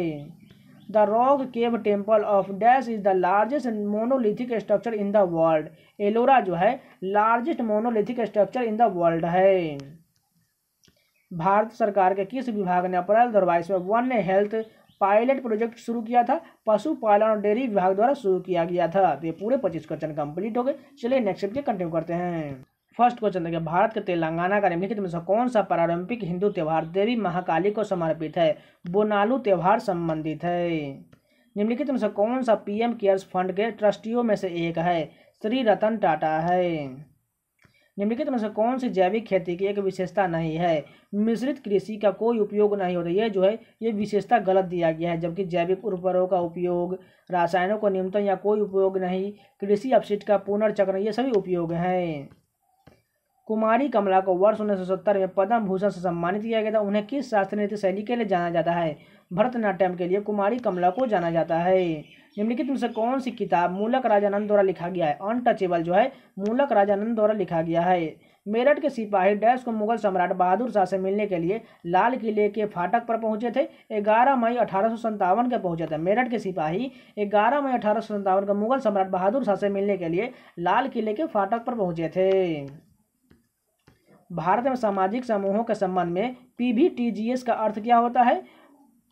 the rock cave temple of dash is the largest monolithic structure in the world Ellora जो है largest monolithic structure in the world है भारत सरकार के किस विभाग ने अप्रैल दो में वन हेल्थ पायलट प्रोजेक्ट शुरू किया था पशुपालन और डेयरी विभाग द्वारा शुरू किया गया था तो ये पूरे पच्चीस क्वेश्चन कंप्लीट हो गए चलिए नेक्स्ट के कंटिन्यू करते हैं फर्स्ट क्वेश्चन देखिए भारत के तेलंगाना का निम्नलिखित में से कौन सा पारंपरिक हिंदू त्यौहार देवी महाकाली को समर्पित है बोनालू त्यौहार संबंधित है निम्नलिखित में से कौन सा पीएम केयर्स फंड के ट्रस्टियों में से एक है श्री रतन टाटा है निम्नलिखित में से कौन सी जैविक खेती की एक विशेषता नहीं है मिश्रित कृषि का कोई उपयोग नहीं होता ये जो है ये विशेषता गलत दिया गया है जबकि जैविक उर्वरों का उपयोग रासायनों को न्यूनतम या कोई उपयोग नहीं कृषि अपशिष्ट का पुनर्चक्र ये सभी उपयोग हैं कुमारी कमला को वर्ष उन्नीस में पद्म भूषण से सम्मानित किया गया था उन्हें किस शास्त्रीय नृत्य शैली के लिए जाना जाता है भरतनाट्यम के लिए कुमारी कमला को जाना जाता है निम्नलिखित में से कौन सी किताब मूलक राजानंद द्वारा लिखा गया है अनटचेबल जो है मूलक राजानंद द्वारा लिखा गया है मेरठ के सिपाही डैश को मुगल सम्राट बहादुर शाह से मिलने के लिए लाल किले के फाटक पर पहुंचे थे 11 मई अठारह के पहुंचे थे मेरठ के सिपाही 11 मई अठारह को मुगल सम्राट बहादुर शाह से मिलने के लिए लाल किले के फाटक पर पहुंचे थे भारत में सामाजिक समूहों के संबंध में पी का अर्थ क्या होता है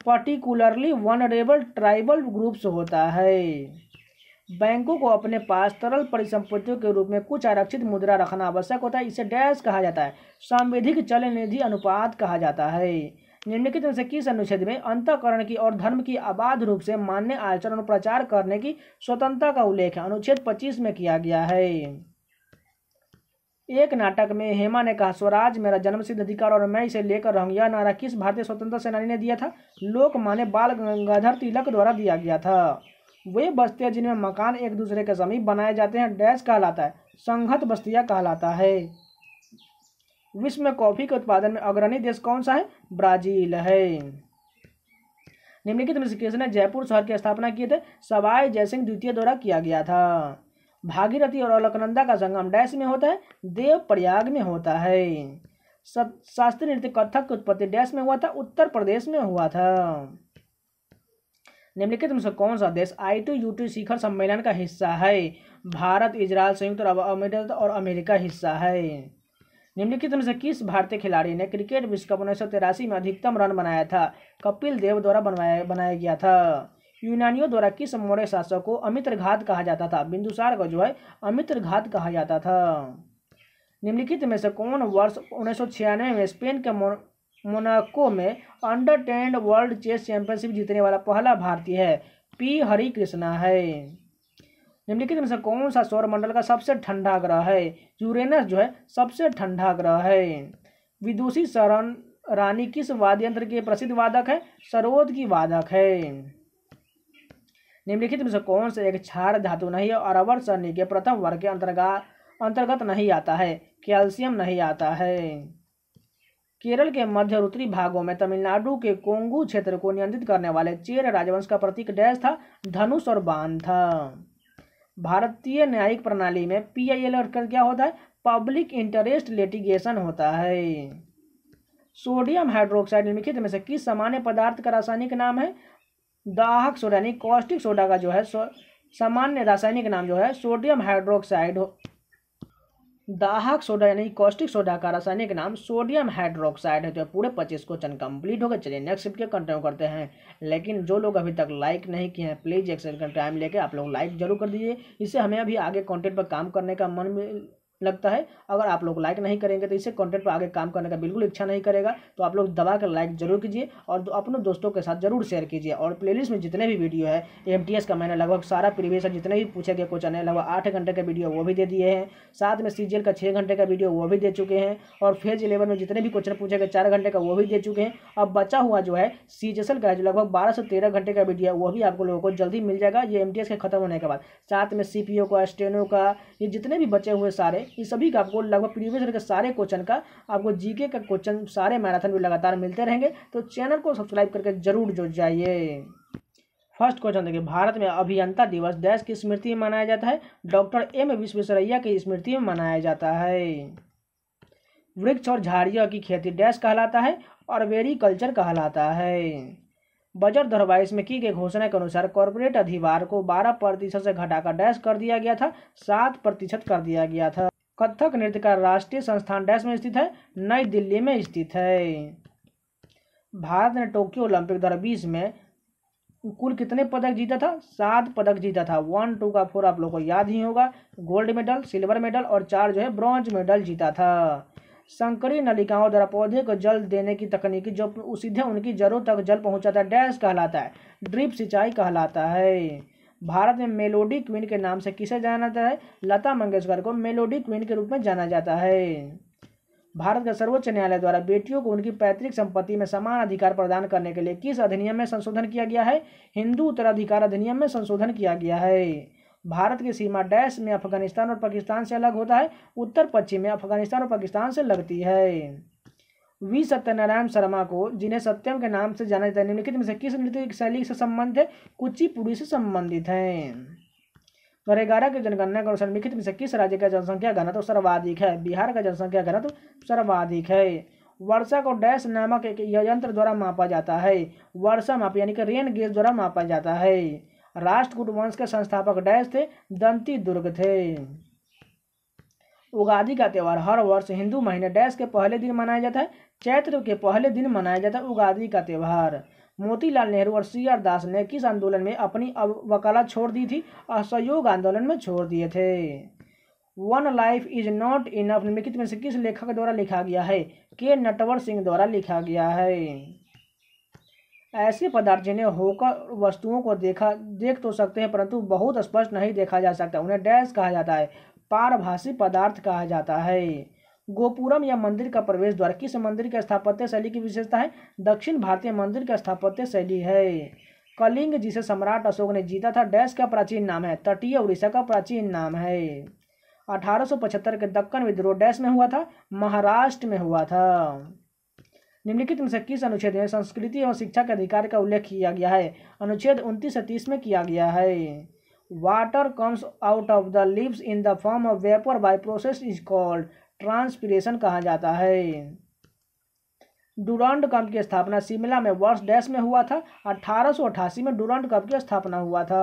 पर्टिकुलरली वनरेबल ट्राइबल ग्रुप्स होता है बैंकों को अपने पास तरल परिसंपत्तियों के रूप में कुछ आरक्षित मुद्रा रखना आवश्यक होता है इसे डैश कहा जाता है सांविधिक चलन निधि अनुपात कहा जाता है निम्नलिखित में से किस अनुच्छेद में अंतकरण की और धर्म की अबाध रूप से मान्य आचरण और प्रचार करने की स्वतंत्रता का उल्लेख अनुच्छेद पच्चीस में किया गया है एक नाटक में हेमा ने कहा स्वराज मेरा जन्मसिद्ध अधिकार और मैं इसे लेकर रहूँ यह नारा किस भारतीय स्वतंत्रता सेनानी ने दिया था लोकमान्य बाल गंगाधर तिलक द्वारा दिया गया था वे बस्तियाँ जिनमें मकान एक दूसरे के समीप बनाए जाते हैं डैश कहलाता है संघत बस्तियाँ कहलाता है विश्व में कॉफ़ी के उत्पादन में अग्रणी देश कौन सा है ब्राजील है निम्नलिखित से ने जयपुर शहर की स्थापना किए थे सवाई जयसिंह द्वितीय द्वारा किया गया था भागीरथी और अलकनंदा का संगम डैश में होता है देव प्रयाग में होता है शास्त्रीय नृत्य कथक की उत्पत्ति डैश में हुआ था उत्तर प्रदेश में हुआ था निम्नलिखित में से कौन सा देश आई टू यू टू शिखर सम्मेलन का हिस्सा है भारत इजराइल संयुक्त अरब अमीरात और अमेरिका हिस्सा है निम्नलिखित में से किस भारतीय खिलाड़ी ने क्रिकेट विश्व कप उन्नीस में अधिकतम रन बनाया था कपिल देव द्वारा बनवाया बनाया गया था यूनानियों द्वारा किस मौर्य शासक को अमित्रघात कहा जाता था बिंदुसार को जो है अमित्रघात कहा जाता था निम्नलिखित में से कौन वर्ष उन्नीस में स्पेन के मोनाको में under ten world chess championship जीतने वाला पहला भारतीय है पी हरी कृष्णा है निम्नलिखित में से कौन सा सौरमंडल का सबसे ठंडा ग्रह है यूरेनस जो है सबसे ठंडा ग्रह है विदुषी शरण रानी किस वाद्य यंत्र के प्रसिद्ध वादक है सरोद की वादक है निम्नलिखित में से कौन सा एक क्षार धातु नहीं है और अवर सरणी के प्रथम वर्ग के अंतर्गत अंतर्गत नहीं आता है कैल्शियम नहीं आता है केरल के मध्य और उत्तरी भागों में तमिलनाडु के कोंगू क्षेत्र को नियंत्रित करने वाले चेर राजवंश का प्रतीक डैश था धनुष और बांध था भारतीय न्यायिक प्रणाली में पी आई एल क्या होता है पब्लिक इंटरेस्ट लिटिगेशन होता है सोडियम हाइड्रोक्साइड निम्नलिखित में से किस सामान्य पदार्थ का रासायनिक नाम है दाहक सोडा यानी कॉस्टिक सोडा का जो है सो सामान्य रासायनिक नाम जो है सोडियम हाइड्रोक्साइड हो दाहक सोडा यानी कॉस्टिक सोडा का रासायनिक नाम सोडियम हाइड्रोक्साइड है तो पूरे पच्चीस क्वेश्चन कंप्लीट हो गए चलिए नेक्स्ट शिफ्ट के कंटिन्यू करते हैं लेकिन जो लोग अभी तक लाइक नहीं किए हैं प्लीज़ एक सेकंड टाइम लेके आप लोग लाइक जरूर कर दीजिए इससे हमें अभी आगे कंटेंट पर काम करने का मन लगता है अगर आप लोग लाइक नहीं करेंगे तो इसे कंटेंट पर आगे काम करने का बिल्कुल इच्छा नहीं करेगा तो आप लोग दबा कर लाइक जरूर कीजिए और अपने दोस्तों के साथ जरूर शेयर कीजिए और प्लेलिस्ट में जितने भी वीडियो है एम का मैंने लगभग सारा प्रीवियस जितने भी पूछे गए क्वेश्चन है लगभग आठ घंटे का वीडियो वो भी दे दिए हैं साथ में सी का छः घंटे का वीडियो वो भी दे चुके हैं और फेज इलेवन में जितने भी क्वेश्चन पूछे गए चार घंटे का वो भी दे चुके हैं अब बचा हुआ जो है सी का जो लगभग बारह से तेरह घंटे का वीडियो है वो भी आपको लोगों को जल्दी मिल जाएगा ये एम के खत्म होने के बाद साथ में सी का स्टेनो का ये जितने भी बचे हुए सारे इन सभी का आपको लगभग प्रीवियस ईयर के सारे क्वेश्चन का आपको जीके का क्वेश्चन सारे मैराथन भी लगातार मिलते रहेंगे तो चैनल को सब्सक्राइब करके जरूर जुड़ जाइए फर्स्ट क्वेश्चन देखिए भारत में अभियंता दिवस देश की स्मृति में मनाया जाता है डॉक्टर एम विश्वेश्वरैया की स्मृति में मनाया जाता है वृक्ष और झाड़ियों की खेती डैश कहलाता है और वेरी कल्चर कहलाता है बजट दो में की गई घोषणा के अनुसार कॉरपोरेट अधिभार को 12 प्रतिशत से घटाकर डैश कर दिया गया था 7 प्रतिशत कर दिया गया था कथक नृत्य का राष्ट्रीय संस्थान डैश में स्थित है नई दिल्ली में स्थित है भारत ने टोक्यो ओलंपिक दो में कुल कितने पदक जीता था सात पदक जीता था वन टू का फोर आप लोगों को याद ही होगा गोल्ड मेडल सिल्वर मेडल और चार जो है ब्रॉन्ज मेडल जीता था संकरी नलिकाओं द्वारा पौधे को जल देने की तकनीकी जो सीधे उनकी जड़ों तक जल पहुंचाता डैश कहलाता है ड्रिप सिंचाई कहलाता है भारत में मेलोडी क्वीन के नाम से किसे जाना जाता है लता मंगेशकर को मेलोडी क्वीन के रूप में जाना जाता है भारत के सर्वोच्च न्यायालय द्वारा बेटियों को उनकी पैतृक संपत्ति में समान अधिकार प्रदान करने के लिए किस अधिनियम में संशोधन किया गया है हिंदू उत्तराधिकार अधिनियम में संशोधन किया गया है भारत की सीमा डैश में अफगानिस्तान और पाकिस्तान से अलग होता है उत्तर पश्चिम में अफगानिस्तान और पाकिस्तान से लगती है वी सत्यनारायण शर्मा को जिन्हें सत्यम के नाम से जाना जाता है निम्नलिखित में से किस नृत्य शैली से संबंध है कुचिपुड़ी से संबंधित है दो तो हज़ार ग्यारह की जनगणना के अनुसार निम्नलिखित में से किस राज्य का जनसंख्या घनत्व तो सर्वाधिक है बिहार का जनसंख्या घनत्व सर्वाधिक है वर्षा को डैश नामक एक यंत्र द्वारा मापा जाता है वर्षा माप यानी कि रेन गेज द्वारा मापा जाता है राष्ट्रकूट वंश के संस्थापक डैश थे दंती दुर्ग थे उगादी का त्यौहार हर वर्ष हिंदू महीने डैश के पहले दिन मनाया जाता है चैत्र के पहले दिन मनाया जाता है उगादी का त्यौहार मोतीलाल नेहरू और सी आर दास ने किस आंदोलन में अपनी वकालत छोड़ दी थी असहयोग आंदोलन में छोड़ दिए थे one life is not enough निम्नलिखित में से किस लेखक द्वारा लिखा गया है के नटवर सिंह द्वारा लिखा गया है ऐसे पदार्थ जिन्हें होकर वस्तुओं को देखा देख तो सकते हैं परंतु बहुत स्पष्ट नहीं देखा जा सकता उन्हें डैश कहा जाता है पारभाषी पदार्थ कहा जाता है गोपुरम या मंदिर का प्रवेश द्वार किस मंदिर के स्थापत्य शैली की विशेषता है दक्षिण भारतीय मंदिर की स्थापत्य शैली है कलिंग जिसे सम्राट अशोक ने जीता था डैश का प्राचीन नाम है तटीय उड़ीसा का प्राचीन नाम है 1875 के दक्कन विद्रोह डैश में हुआ था महाराष्ट्र में हुआ था निम्नलिखित में से किस अनुच्छेद में संस्कृति एवं शिक्षा के अधिकार का उल्लेख किया गया है अनुच्छेद उनतीस से तीस में किया गया है water comes out of the leaves in the form of vapor by process is called transpiration कहा जाता है डूरंड कंप की स्थापना शिमला में वर्ष डैश में हुआ था अठारह में डूरंड कंप की स्थापना हुआ था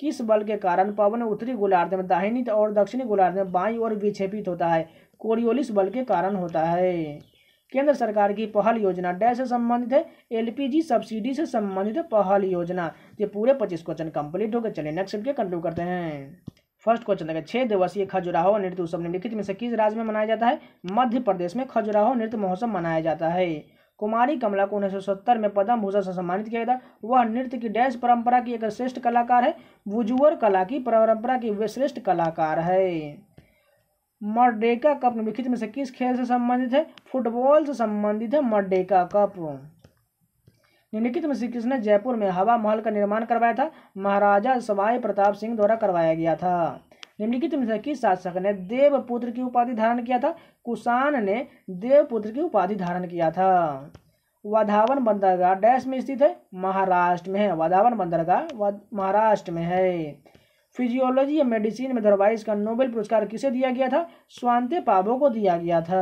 किस बल के कारण पवन उत्तरी गोलार्ध में दाहिनी और दक्षिणी गोलार्ध में बाई और विक्षेपित होता है कोरियोलिस बल के कारण होता है केंद्र सरकार की पहल योजना डैश से संबंधित है एलपीजी सब्सिडी से संबंधित पहल योजना ये पूरे पच्चीस क्वेश्चन कंप्लीट हो गए चलिए नेक्स्ट के कंटिन्यू करते हैं फर्स्ट क्वेश्चन देखें छह दिवसीय खजुराहो नृत्य उत्सव निम्नलिखित में से किस राज्य में मनाया जाता है मध्य प्रदेश में खजुराहो नृत्य महोत्सव मनाया जाता है कुमारी कमला को उन्नीस सौ सत्तर में पद्म भूषण से सम्मानित किया गया वह नृत्य की डैश परंपरा की एक श्रेष्ठ कलाकार है वुजुअर कला की परंपरा की वे श्रेष्ठ कलाकार है मर्डेका कप निम्नलिखित में से किस खेल से संबंधित है फुटबॉल से संबंधित है मर्डेका कप निम्नलिखित में से किसने जयपुर में हवा महल का निर्माण करवाया था महाराजा सवाई प्रताप सिंह द्वारा करवाया गया था निम्नलिखित में से किस शासक ने देवपुत्र की उपाधि धारण किया था कुषाण ने देवपुत्र की उपाधि धारण किया था वाधावन बंदरगाह डैश में स्थित है महाराष्ट्र में है वाधावन बंदरगाह महाराष्ट्र में है फिजियोलॉजी या मेडिसिन में धरवाइस का नोबेल पुरस्कार किसे दिया गया था स्वांते पाबो को दिया गया था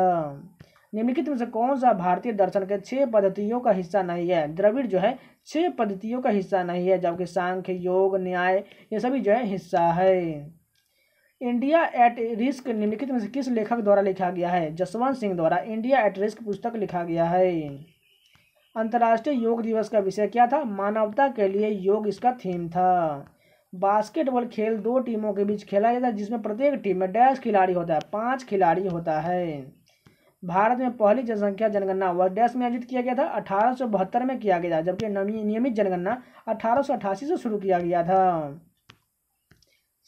निम्नलिखित में से कौन सा भारतीय दर्शन के छह पद्धतियों का हिस्सा नहीं है द्रविड़ जो है छह पद्धतियों का हिस्सा नहीं है जबकि सांख्य योग न्याय ये सभी जो है हिस्सा है इंडिया एट रिस्क निम्नलिखित में से किस लेखक द्वारा लिखा गया है जसवंत सिंह द्वारा इंडिया एट रिस्क पुस्तक लिखा गया है अंतर्राष्ट्रीय योग दिवस का विषय क्या था मानवता के लिए योग इसका थीम था बास्केटबॉल खेल दो टीमों के बीच खेला जाता है जिसमें प्रत्येक टीम में डैश खिलाड़ी होता है पाँच खिलाड़ी होता है भारत में पहली जनसंख्या जनगणना वर्ल्ड डैश में आयोजित किया गया था अठारह में किया गया था जबकि नियमित जनगणना अठारह से शुरू किया गया था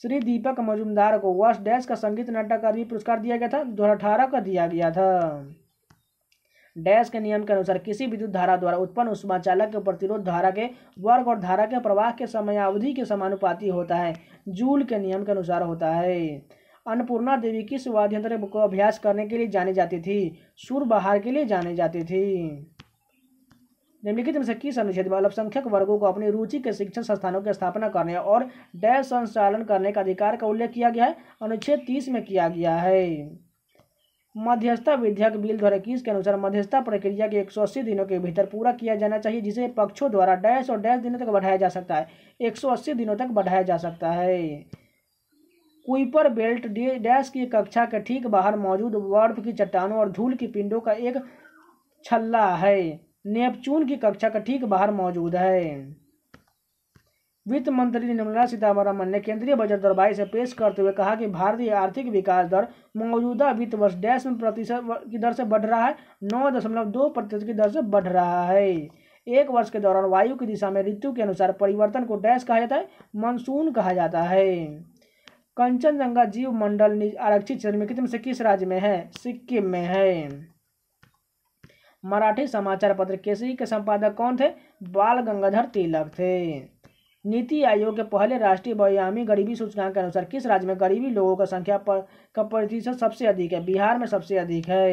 श्री दीपक मजुमदार को वर्ष डैश का संगीत नाटक अकादमी पुरस्कार दिया गया था दो का दिया गया था डैश के नियम के अनुसार किसी विद्युत धारा द्वारा उत्पन्न उष्मा चालक के प्रतिरोध धारा के वर्ग और धारा के प्रवाह के समयावधि के समानुपाती होता है जूल के नियम के अनुसार होता है अन्नपूर्णा देवी किस वाद्य को अभ्यास करने के लिए जानी जाती थी सुर बहार के लिए जानी जाती थी निम्नलिखित में से किस अनुच्छेद में अल्पसंख्यक वर्गों को अपनी रुचि के शिक्षण संस्थानों की स्थापना करने और डैश संचालन करने का अधिकार का उल्लेख किया गया है अनुच्छेद तीस में किया गया है मध्यस्थता विधेयक बिल दो हज़ार इक्कीस के अनुसार मध्यस्थता प्रक्रिया के 180 दिनों के भीतर पूरा किया जाना चाहिए जिसे पक्षों द्वारा डैश और डैश दिनों तक बढ़ाया जा सकता है 180 दिनों तक बढ़ाया जा सकता है कुइपर बेल्ट डैश की कक्षा के ठीक बाहर मौजूद बर्फ की चट्टानों और धूल की पिंडों का एक छल्ला है नेपचून की कक्षा के ठीक बाहर मौजूद है वित्त मंत्री निर्मला सीतारमण ने केंद्रीय बजट दर बाईस पेश करते हुए कहा कि भारतीय आर्थिक विकास दर मौजूदा वित्त वर्ष डैश प्रतिशत की दर से बढ़ रहा है नौ दशमलव दो प्रतिशत की दर से बढ़ रहा है एक वर्ष के दौरान वायु की दिशा में ऋतु के अनुसार परिवर्तन को डैश कहा जाता है मानसून कहा जाता है कंचनजंगा जीव मंडल आरक्षित क्षेत्र में कितने से किस राज्य में है सिक्किम में है मराठी समाचार पत्र केसरी के संपादक कौन थे बाल गंगाधर तिलक थे नीति आयोग के पहले राष्ट्रीय बयामी गरीबी सूचकांक के अनुसार किस राज्य में गरीबी लोगों का संख्या पर का प्रतिशत सबसे अधिक है बिहार में सबसे अधिक है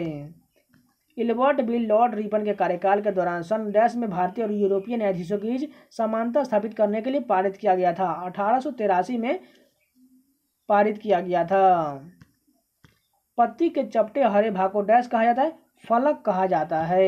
इलबर्ट बिल लॉर्ड रिपन के कार्यकाल के दौरान सन डैश में भारतीय और यूरोपीय न्यायाधीशों के बीच समानता स्थापित करने के लिए पारित किया गया था अठारह में पारित किया गया था पत्ती के चपटे हरे भाग को डैश कहा जाता है फलक कहा जाता है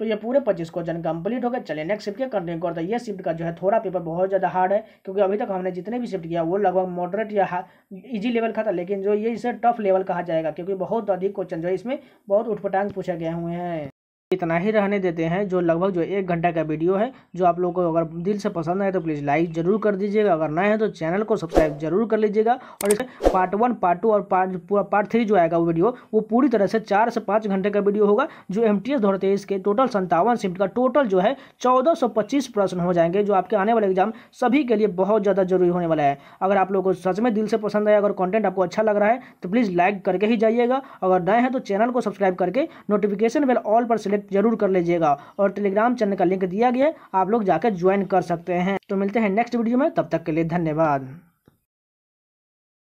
तो ये पूरे पच्चीस क्वेश्चन कंप्लीट हो गए चले नेक्स्ट शिफ्ट के कंटिन्यू करते तो हैं ये शिफ्ट का जो है थोड़ा पेपर बहुत ज़्यादा हार्ड है क्योंकि अभी तक हमने जितने भी शिफ्ट किया वो लगभग मॉडरेट या इजी लेवल का था लेकिन जो ये इसे टफ लेवल कहा जाएगा क्योंकि बहुत अधिक क्वेश्चन जो है इसमें बहुत उठपटांग पूछे गए हुए हैं इतना ही रहने देते हैं जो लगभग जो एक घंटा का वीडियो है जो आप लोगों को अगर दिल से पसंद आए तो प्लीज़ लाइक जरूर कर दीजिएगा अगर नए हैं तो चैनल को सब्सक्राइब जरूर कर लीजिएगा और इसमें पार्ट वन पार्ट टू और पार्ट पूरा पार्ट थ्री जो आएगा वो वीडियो वो पूरी तरह से चार से पाँच घंटे का वीडियो होगा जो एम टी एस तेईस के टोटल संतावन सीट का टोटल जो है चौदह सौ पच्चीस प्रश्न हो जाएंगे जो आपके आने वाले एग्जाम सभी के लिए बहुत ज़्यादा जरूरी होने वाला है अगर आप लोगों को सच में दिल से पसंद आया अगर कॉन्टेंट आपको अच्छा लग रहा है तो प्लीज़ लाइक करके ही जाइएगा अगर नए हैं तो चैनल को सब्सक्राइब करके नोटिफिकेशन बेल ऑल पर सिलेक्ट सेलेक्ट जरूर कर लीजिएगा और टेलीग्राम चैनल का लिंक दिया गया आप लोग जाकर ज्वाइन कर सकते हैं तो मिलते हैं नेक्स्ट वीडियो में तब तक के लिए धन्यवाद